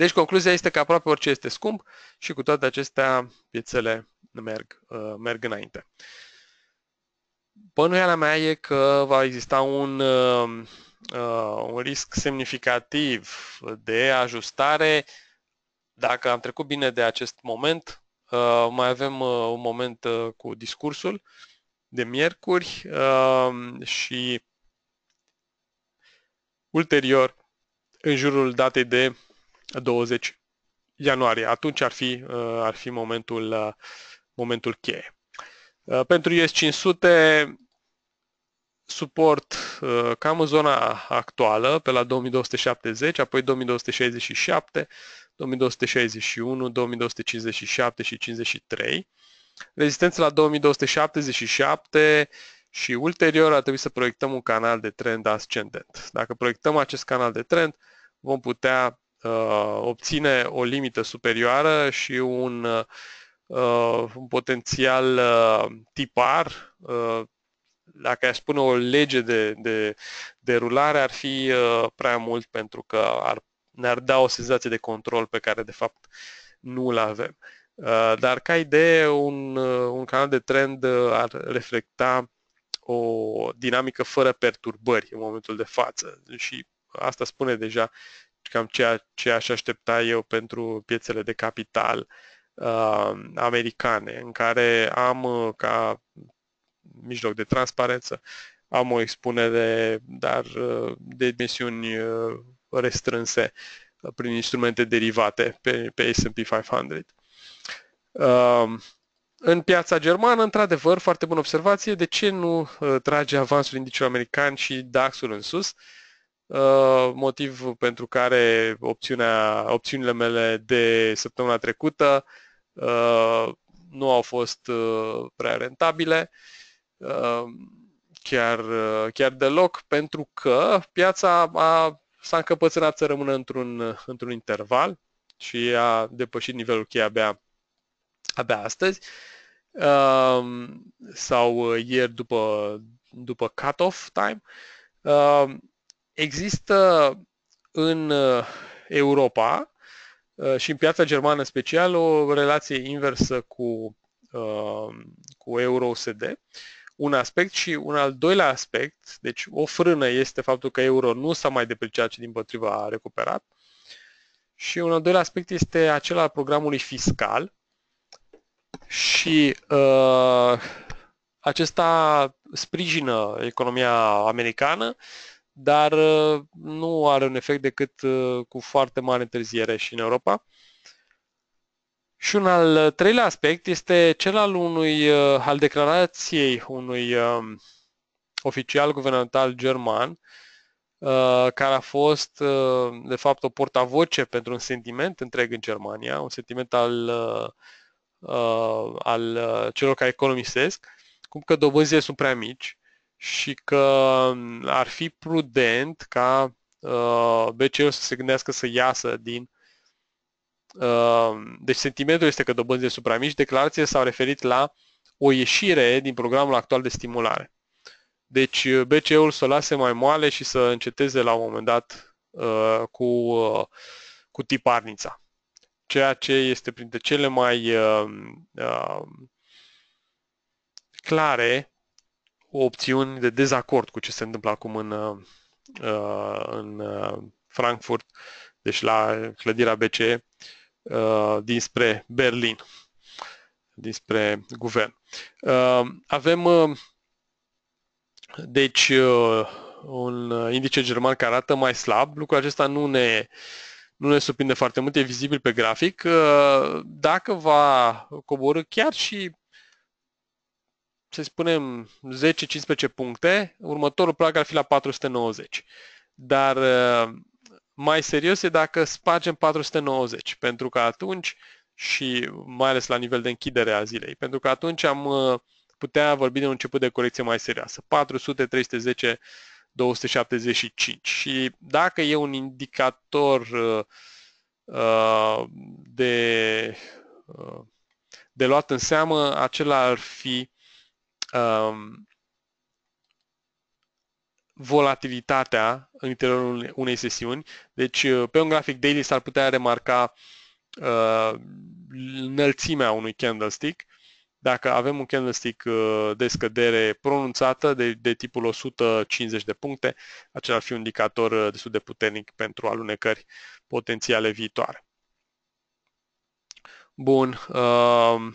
Deci concluzia este că aproape orice este scump și cu toate acestea piețele merg, uh, merg înainte. Bănuiala mea e că va exista un, uh, uh, un risc semnificativ de ajustare. Dacă am trecut bine de acest moment, mai avem un moment cu discursul de miercuri și ulterior, în jurul datei de 20 ianuarie. Atunci ar fi, uh, ar fi momentul, uh, momentul cheie. Uh, pentru US 500 suport cam în zona actuală, pe la 2270, apoi 2267, 2261, 2257 și 53. Rezistență la 2277 și ulterior ar trebui să proiectăm un canal de trend ascendent. Dacă proiectăm acest canal de trend, vom putea Uh, obține o limită superioară și un, uh, un potențial uh, tipar, dacă aș spune o lege de, de, de rulare, ar fi prea mult pentru că ar, ne-ar da o senzație de control pe care de fapt nu l avem. Dar ca idee, un, un canal de trend ar reflecta o dinamică fără perturbări în momentul de față. Și asta spune deja cam ceea ce aș aștepta eu pentru piețele de capital uh, americane, în care am uh, ca mijloc de transparență, am o expunere, dar uh, de dimensiuni uh, restrânse uh, prin instrumente derivate pe, pe S&P 500. Uh, în piața germană, într-adevăr, foarte bună observație, de ce nu uh, trage avansul indiciul american și DAX-ul în sus? Uh, Uh, motiv pentru care opțiunea, opțiunile mele de săptămâna trecută uh, nu au fost uh, prea rentabile, chiar, chiar deloc, pentru că piața a, s-a încăpățânat să rămână într-un, într-un interval și a depășit nivelul cheia abia, abia astăzi sau ieri după, după cut-off time. Există în uh, Europa uh, și în piața germană special o relație inversă cu, uh, cu euro-USD. Un aspect și un al doilea aspect, deci o frână este faptul că euro nu s-a mai depreciat, ci din potriva a recuperat. Și un al doilea aspect este acela al programului fiscal și uh, acesta sprijină economia americană dar uh, nu are un efect decât uh, cu foarte mare întârziere și în Europa. Și un al treilea aspect este cel al unui uh, al declarației unui um, oficial guvernamental german care a fost de fapt o portavoce pentru un sentiment întreg în Germania, un sentiment al al celor care economisesc, cum că dobânzile sunt prea mici și că mm, ar fi prudent ca uh, BCE să se gândească să iasă din uh, deci sentimentul este că dobânzile sunt prea mici, declarațiile s-au referit la o ieșire din programul actual de stimulare. Deci uh, BCE-ul să o lase mai moale și să înceteze la un moment dat uh, cu, uh, cu tiparnița, ceea ce este printre cele mai uh, uh, clare opțiuni de dezacord cu ce se întâmplă acum în, uh, uh, în uh, Frankfurt, deci la clădirea BCE, dinspre Berlin, dinspre guvern. Avem, deci, un indice german care arată mai slab. Lucrul acesta nu ne, nu ne surprinde foarte mult, e vizibil pe grafic. Dacă va coborâ chiar și să spunem, 10-15 puncte, următorul prag ar fi la 490. Dar uh, mai serios e dacă spargem 490, pentru că atunci, și mai ales la nivel de închidere a zilei, pentru că atunci am uh, putea vorbi de un început de corecție mai serioasă. 400, 310, 275. Și dacă e un indicator uh, de, de luat în seamă, acela ar fi um, volatilitatea în interiorul unei sesiuni. Deci, uh, pe un grafic daily s-ar putea remarca uh, înălțimea unui candlestick. Dacă avem un candlestick uh, de scădere pronunțată de, de tipul 150 de puncte, acela ar fi un indicator uh, destul de puternic pentru alunecări potențiale viitoare. Bun. Uh,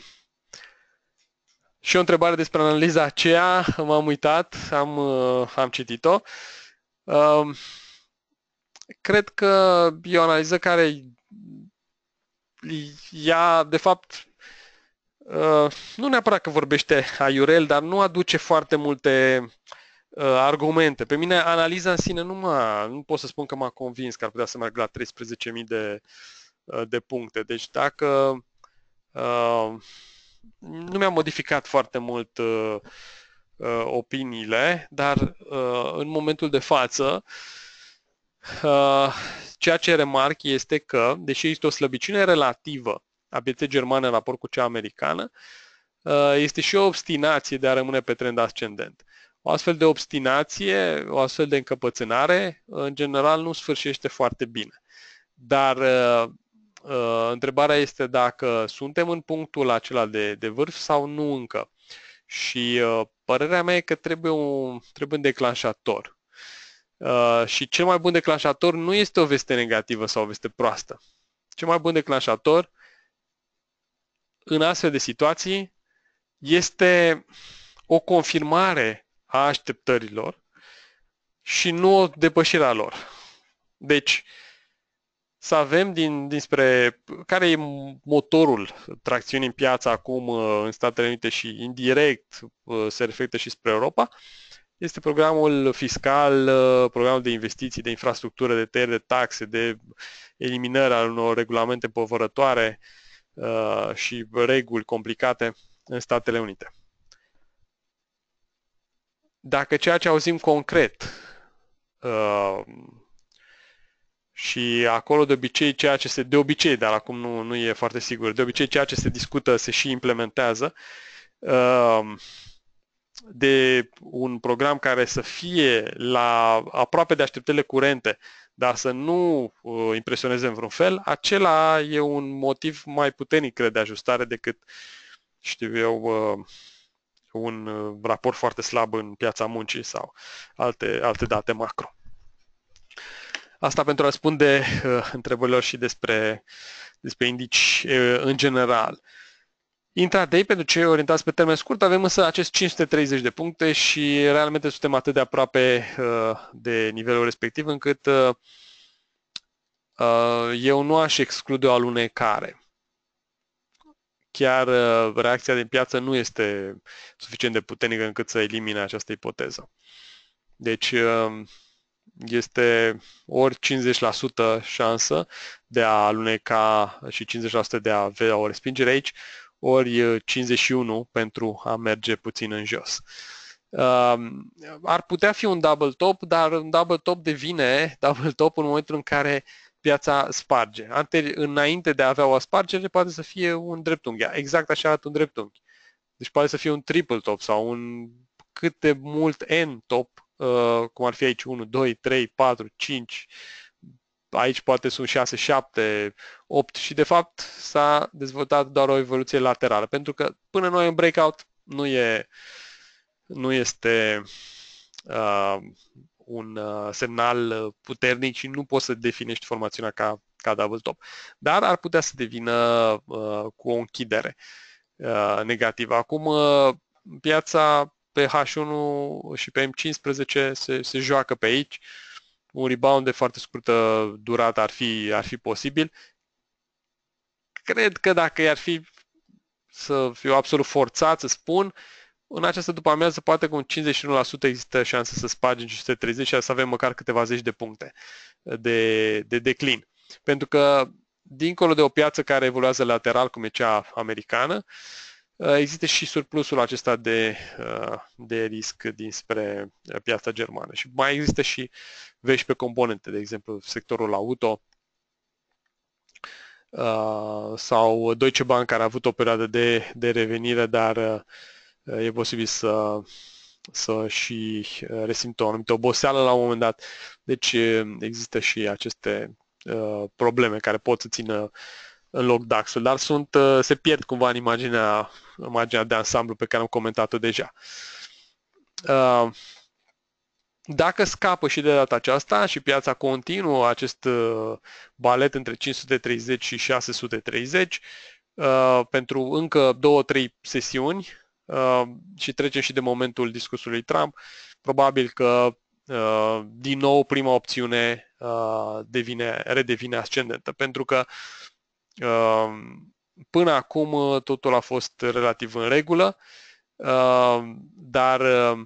și o întrebare despre analiza aceea, m-am uitat, am, uh, am citit-o. Um, cred că e o analiză care ea, de fapt, uh, nu neapărat că vorbește aiurel, dar nu aduce foarte multe uh, argumente. Pe mine analiza în sine nu, nu pot să spun că m-a convins că ar putea să merg la 13.000 de, de puncte. Deci dacă nu mi-am modificat foarte mult uh, uh, opiniile, dar uh, în momentul de față uh, ceea ce remarc este că, deși este o slăbiciune relativă a pieței germane în raport cu cea americană, uh, este și o obstinație de a rămâne pe trend ascendent. O astfel de obstinație, o astfel de încăpățânare, în general nu sfârșește foarte bine. Dar uh, Uh, întrebarea este dacă suntem în punctul acela de, de vârf sau nu încă. Și uh, părerea mea e că trebuie un, trebuie un declanșator. Uh, și cel mai bun declanșator nu este o veste negativă sau o veste proastă. Cel mai bun declanșator în astfel de situații este o confirmare a așteptărilor și nu o depășire a lor. Deci, uh, să avem din, dinspre care e motorul tracțiunii în piață acum uh, în Statele Unite și indirect uh, se reflectă și spre Europa, este programul fiscal, uh, programul de investiții, de infrastructură, de tăieri de taxe, de eliminări al unor regulamente povărătoare și reguli complicate în Statele Unite. Dacă ceea ce auzim concret și acolo de obicei ceea ce se, de obicei, dar acum nu, nu e foarte sigur, de obicei ceea ce se discută se și implementează um, de un program care să fie la aproape de așteptele curente, dar să nu uh, impresioneze în vreun fel, acela e un motiv mai puternic, cred, de ajustare decât, știu eu, uh, un uh, raport foarte slab în piața muncii sau alte, alte date macro. Asta pentru a răspunde uh, întrebărilor și despre, despre indici uh, în general. Intraday, pentru cei orientați pe termen scurt, avem însă acest 530 de puncte și realmente suntem atât de aproape uh, de nivelul respectiv încât uh, uh, eu nu aș exclude o alunecare. Chiar uh, reacția din piață nu este suficient de puternică încât să elimine această ipoteză. Deci, uh, este ori 50% șansă de a aluneca și 50% de a avea o respingere aici, ori 51 uh, pentru a merge puțin în jos. Uh, ar putea fi un double top, dar un double top devine double top în momentul în care piața sparge. Anteri, înainte de a avea o spargere, poate să fie un dreptunghi. Exact așa arată un dreptunghi. Deci poate să fie un triple top sau un cât de mult N top Uh, cum ar fi aici 1, 2, 3, 4, 5, aici poate sunt 6, 7, 8 și de fapt s-a dezvoltat doar o evoluție laterală, pentru că până noi în breakout nu, e, nu este uh, un uh, semnal puternic și nu poți să definești formațiunea ca, ca double top. Dar ar putea să devină uh, cu o închidere uh, negativă. Acum, uh, piața pe H1 și pe M15 se, se joacă pe aici. Un rebound de foarte scurtă durată ar fi, ar fi posibil. Cred că dacă i-ar fi să fiu absolut forțat să spun, în această după amiază poate cu un 51% există șanse să în 530 și să avem măcar câteva zeci de puncte de, de declin. Pentru că dincolo de o piață care evoluează lateral, cum e cea americană, uh, Uh, există și surplusul acesta de, uh, de risc dinspre uh, piața germană. Și mai există și vești pe componente, de exemplu sectorul auto sau Deutsche Bank care a avut o perioadă de, de revenire, dar e posibil să, să și resimtă o anumită oboseală la un moment dat. Deci există și aceste probleme care pot să țină în loc DAX-ul, dar sunt, se pierd cumva în imaginea imaginea de ansamblu pe care am comentat-o deja. Uh, dacă scapă și de data aceasta și piața continuă acest uh, balet între 530 și 630 uh, pentru încă 2-3 sesiuni și trecem și de momentul discursului Trump, probabil că din nou prima opțiune devine, redevine ascendentă, pentru că Până acum uh, totul a fost relativ în regulă, uh, dar uh,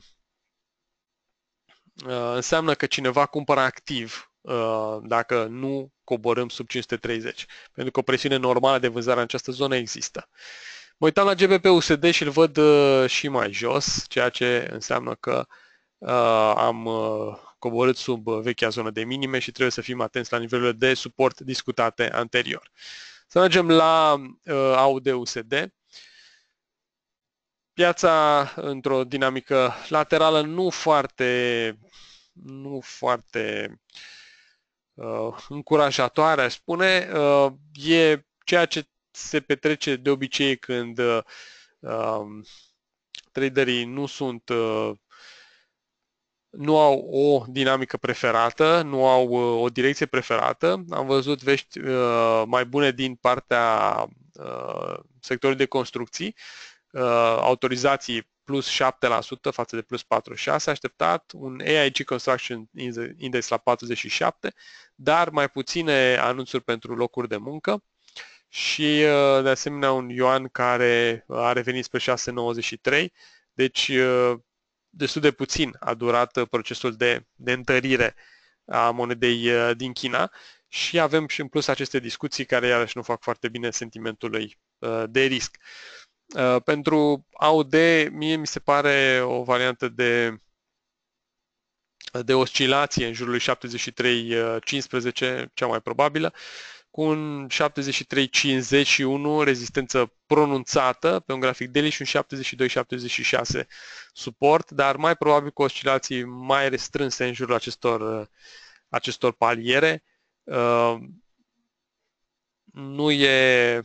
înseamnă că cineva cumpără activ dacă nu coborâm sub 530, pentru că o presiune normală de vânzare în această zonă există. Mă uitam la GBP USD și îl văd și mai jos, ceea ce înseamnă că am coborât sub vechea zonă de minime și trebuie să fim atenți la nivelurile de suport discutate anterior. Să mergem la uh, AUD-USD. Piața într-o dinamică laterală nu foarte, nu foarte uh, încurajatoare, aș spune. Uh, e ceea ce se petrece de obicei când uh, um, traderii nu sunt uh, nu au o dinamică preferată, nu au uh, o direcție preferată. Am văzut vești uh, mai bune din partea uh, sectorului de construcții, autorizații plus 7% față de plus 46% așteptat, un AIG Construction Index la 47%, dar mai puține anunțuri pentru locuri de muncă și de asemenea un Ioan care a revenit spre 6,93%, deci destul de puțin a durat uh, procesul de, de întărire a monedei uh, din China și avem și în plus aceste discuții care iarăși nu fac foarte bine sentimentului uh, de risc. Pentru AUD, mie mi se pare o variantă de, de oscilație în jurul 73-15, cea mai probabilă, cu un 73,51 rezistență pronunțată pe un grafic daily și un 72,76 suport, dar mai probabil cu oscilații mai restrânse în jurul acestor, acestor paliere. Uh, nu e,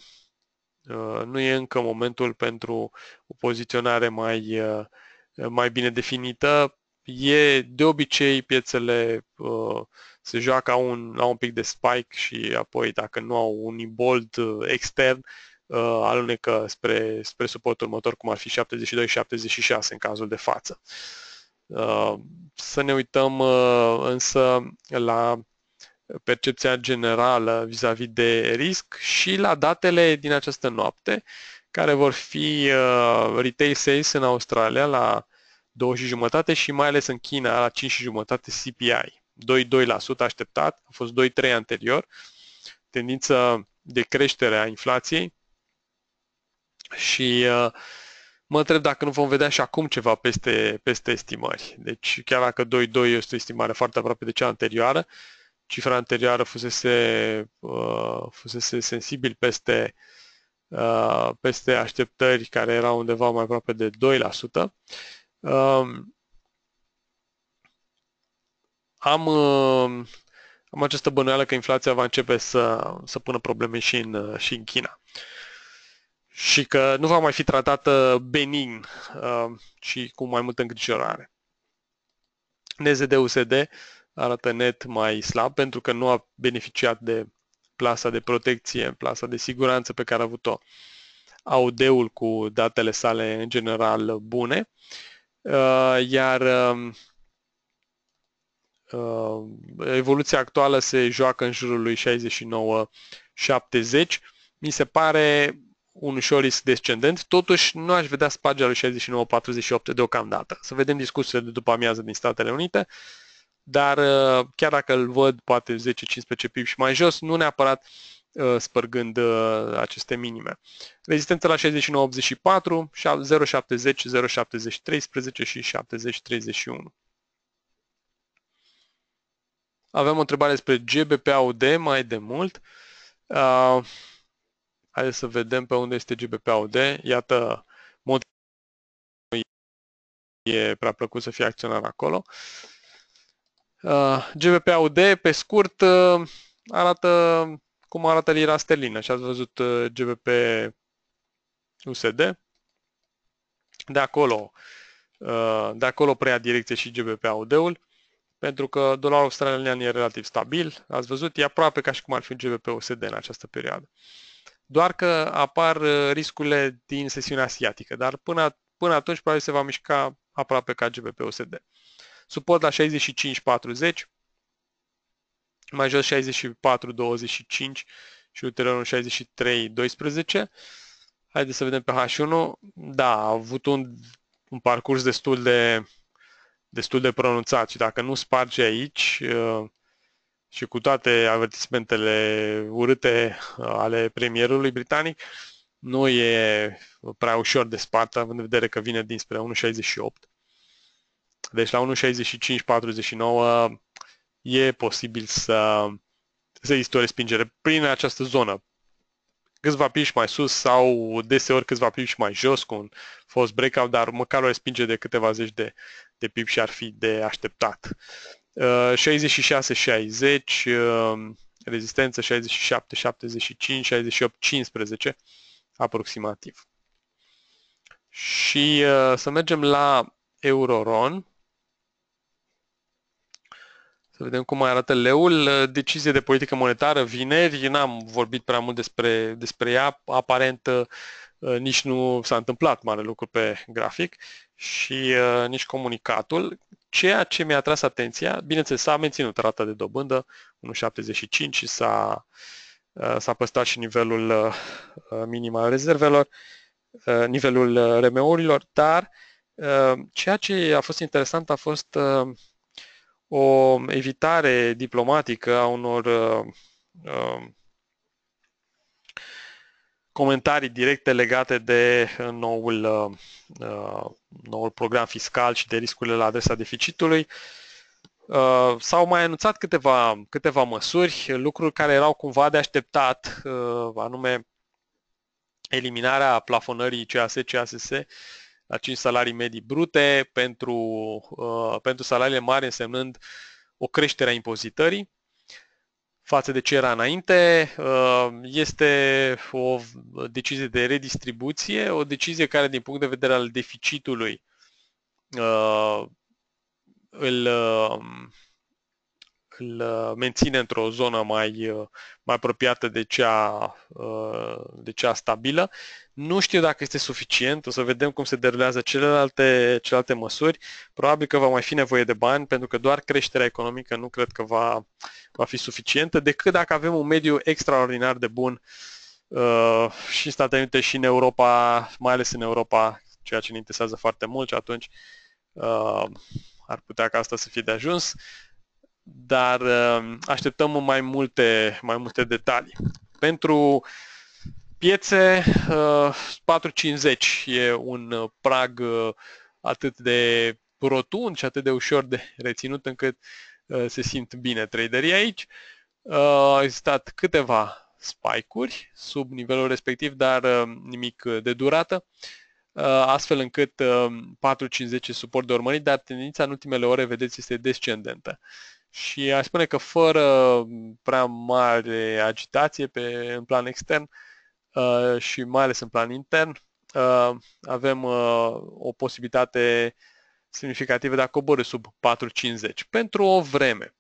uh, nu e încă momentul pentru o poziționare mai, uh, mai bine definită. E de obicei piețele uh, se joacă, au un, au un pic de spike și apoi dacă nu au un bolt uh, extern, uh, alunecă spre, spre suportul următor, cum ar fi 72-76 în cazul de față. Uh, să ne uităm uh, însă la percepția generală vis-a-vis de risc și la datele din această noapte, care vor fi uh, retail sales în Australia la 2 și jumătate și mai ales în China la 5 și jumătate CPI. 2-2% așteptat, a fost 2-3 anterior, tendință de creștere a inflației și uh, mă întreb dacă nu vom vedea și acum ceva peste, peste estimări. Deci chiar dacă 2-2 este o estimare foarte aproape de cea anterioară, cifra anterioară fusese, uh, fusese sensibil peste, uh, peste așteptări care erau undeva mai aproape de 2%. Um, am, uh, am această bănuială că inflația va începe să, să pună probleme și în, uh, și în China și că nu va mai fi tratată benign uh, și cu mai multă îngrijorare. NZD-USD arată net mai slab pentru că nu a beneficiat de plasa de protecție, plasa de siguranță pe care a avut-o AUD-ul cu datele sale în general bune, uh, iar uh, Uh, evoluția actuală se joacă în jurul lui 69-70. Mi se pare un ușor risc descendent, totuși nu aș vedea spargerea lui 69-48 deocamdată. Să vedem discursurile de după amiază din Statele Unite, dar uh, chiar dacă îl văd poate 10-15 pip și mai jos, nu neapărat uh, spărgând aceste minime. Rezistența la 69 84 0.70, 70 13 și 70-31. Aveam o întrebare despre GBP-AUD mai de mult. Uh, haideți să vedem pe unde este GBP-AUD. Iată, mult e prea plăcut să fie acționar acolo. Uh, GBP-AUD, pe scurt, uh, arată cum arată lira sterlină și ați văzut uh, GBP USD. De acolo, uh, de acolo preia direcție și GBP AUD-ul pentru că dolarul australian e relativ stabil, ați văzut, e aproape ca și cum ar fi un GBP-USD în această perioadă. Doar că apar uh, riscurile din sesiunea asiatică, dar până, până atunci probabil se va mișca aproape ca GBP-USD. Suport la 65,40, mai jos 64,25 și ulterior 63,12. Haideți să vedem pe H1. Da, a avut un, un parcurs destul de destul de pronunțat și dacă nu sparge aici uh, și cu toate avertismentele urâte uh, ale premierului britanic, nu e prea ușor de spart, având în vedere că vine dinspre 1.68. Deci la 1.65-49 e posibil să, să există o respingere prin această zonă. Câțiva piși mai sus sau deseori câțiva piși mai jos cu un fost breakout, dar măcar o respinge de câteva zeci de de PIB și ar fi de așteptat. 66-60, uh, uh, rezistență 67-75, 68-15 aproximativ. Și uh, să mergem la Euroron. Să vedem cum mai arată leul. Decizie de politică monetară vineri, n-am vorbit prea mult despre, despre ea, aparent nici nu s-a întâmplat mare lucru pe grafic. Uh, și uh, nici comunicatul. Ceea ce mi-a tras atenția, bineînțeles, s-a menținut rata de dobândă, 1,75 și s-a, uh, păstrat și nivelul uh, uh, minim al rezervelor, uh, nivelul uh, RMO-urilor, dar uh, ceea ce a fost interesant a fost uh, o evitare diplomatică a unor uh, uh, comentarii directe legate de uh, noul, uh, uh, noul program fiscal și de riscurile la adresa deficitului. s-au mai anunțat câteva, câteva măsuri, lucruri care erau cumva de așteptat, anume eliminarea plafonării CAS-CASS la 5 salarii medii brute pentru, pentru salariile mari însemnând o creștere a impozitării față de ce era înainte. Uh, este o decizie de redistribuție, o decizie care din punct de vedere al deficitului uh, îl, uh, îl menține într-o zonă mai, mai apropiată de cea, de cea stabilă. Nu știu dacă este suficient, o să vedem cum se derulează celelalte, celelalte măsuri. Probabil că va mai fi nevoie de bani, pentru că doar creșterea economică nu cred că va, va fi suficientă, decât dacă avem un mediu extraordinar de bun uh, și în Statele Unite și în Europa, mai ales în Europa, ceea ce ne interesează foarte mult și atunci uh, ar putea ca asta să fie de ajuns, dar uh, așteptăm mai multe, mai multe detalii. Pentru uh, piețe, 4,50 uh, e un uh, prag uh, atât de rotund și atât de ușor de reținut încât se simt bine traderii aici. Au existat câteva spike-uri sub nivelul respectiv, dar nimic de durată, astfel încât 4,50 e suport de urmărit, dar tendința în ultimele ore, vedeți, este descendentă. Și aș spune că fără prea mare agitație pe, în plan extern, uh, Uh, și mai ales în plan intern, uh, avem uh, o posibilitate semnificativă de a coborâ sub 4,50 pentru o vreme.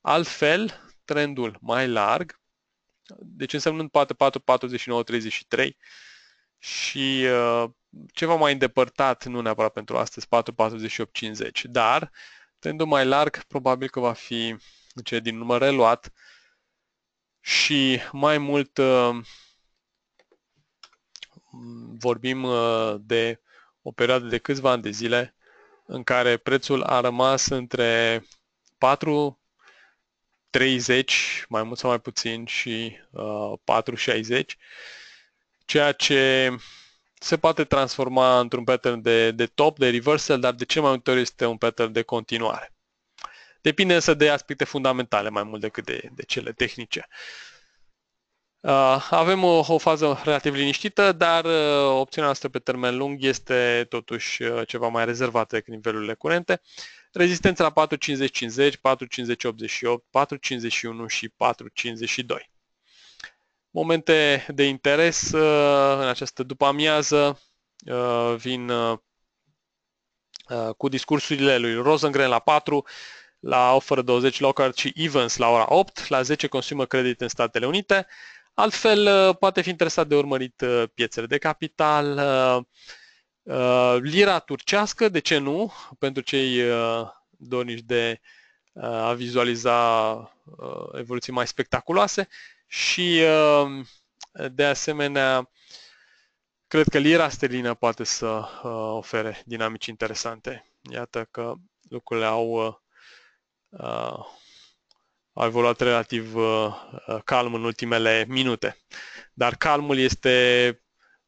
Altfel, trendul mai larg, deci însemnând poate 4,49,33 și uh, ceva mai îndepărtat, nu neapărat pentru astăzi, 4,48,50, dar trendul mai larg probabil că va fi ce din număr reluat și mai mult uh, vorbim uh, de o perioadă de câțiva ani de zile în care prețul a rămas între 4 30, mai mult sau mai puțin, și 4, uh, 4,60, ceea ce se poate transforma într-un pattern de, de top, de reversal, dar de ce mai multe ori este un pattern de continuare. Depinde însă de aspecte fundamentale mai mult decât de, de cele tehnice. Uh, Uh, avem o, o fază relativ liniștită, dar uh, opțiunea noastră pe termen lung este totuși uh, ceva mai rezervată decât nivelurile curente. Rezistența la 450-50, 450-88, 451 și 452. Momente de interes uh, în această după-amiază uh, vin uh, cu discursurile lui Rosengren la 4, la oferă 20 Lockhart și Evans la ora 8, la 10 consumă credit în Statele Unite, Altfel, uh, poate fi interesat de urmărit uh, piețele de capital, uh, lira turcească, de ce nu, pentru cei dornici de a vizualiza evoluții mai spectaculoase și de asemenea cred că lira sterlină poate să ofere dinamici interesante. Iată că lucrurile au a evoluat relativ uh, uh, calm în ultimele minute. Dar calmul este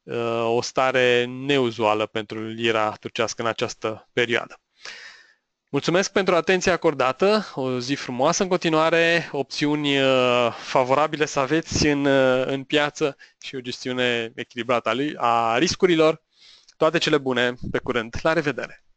uh, o stare neuzuală pentru lira turcească în această perioadă. Mulțumesc pentru atenția acordată, o zi frumoasă în continuare, opțiuni favorabile să aveți în, în piață și o gestiune echilibrată a riscurilor. Toate cele bune, pe curând, la revedere!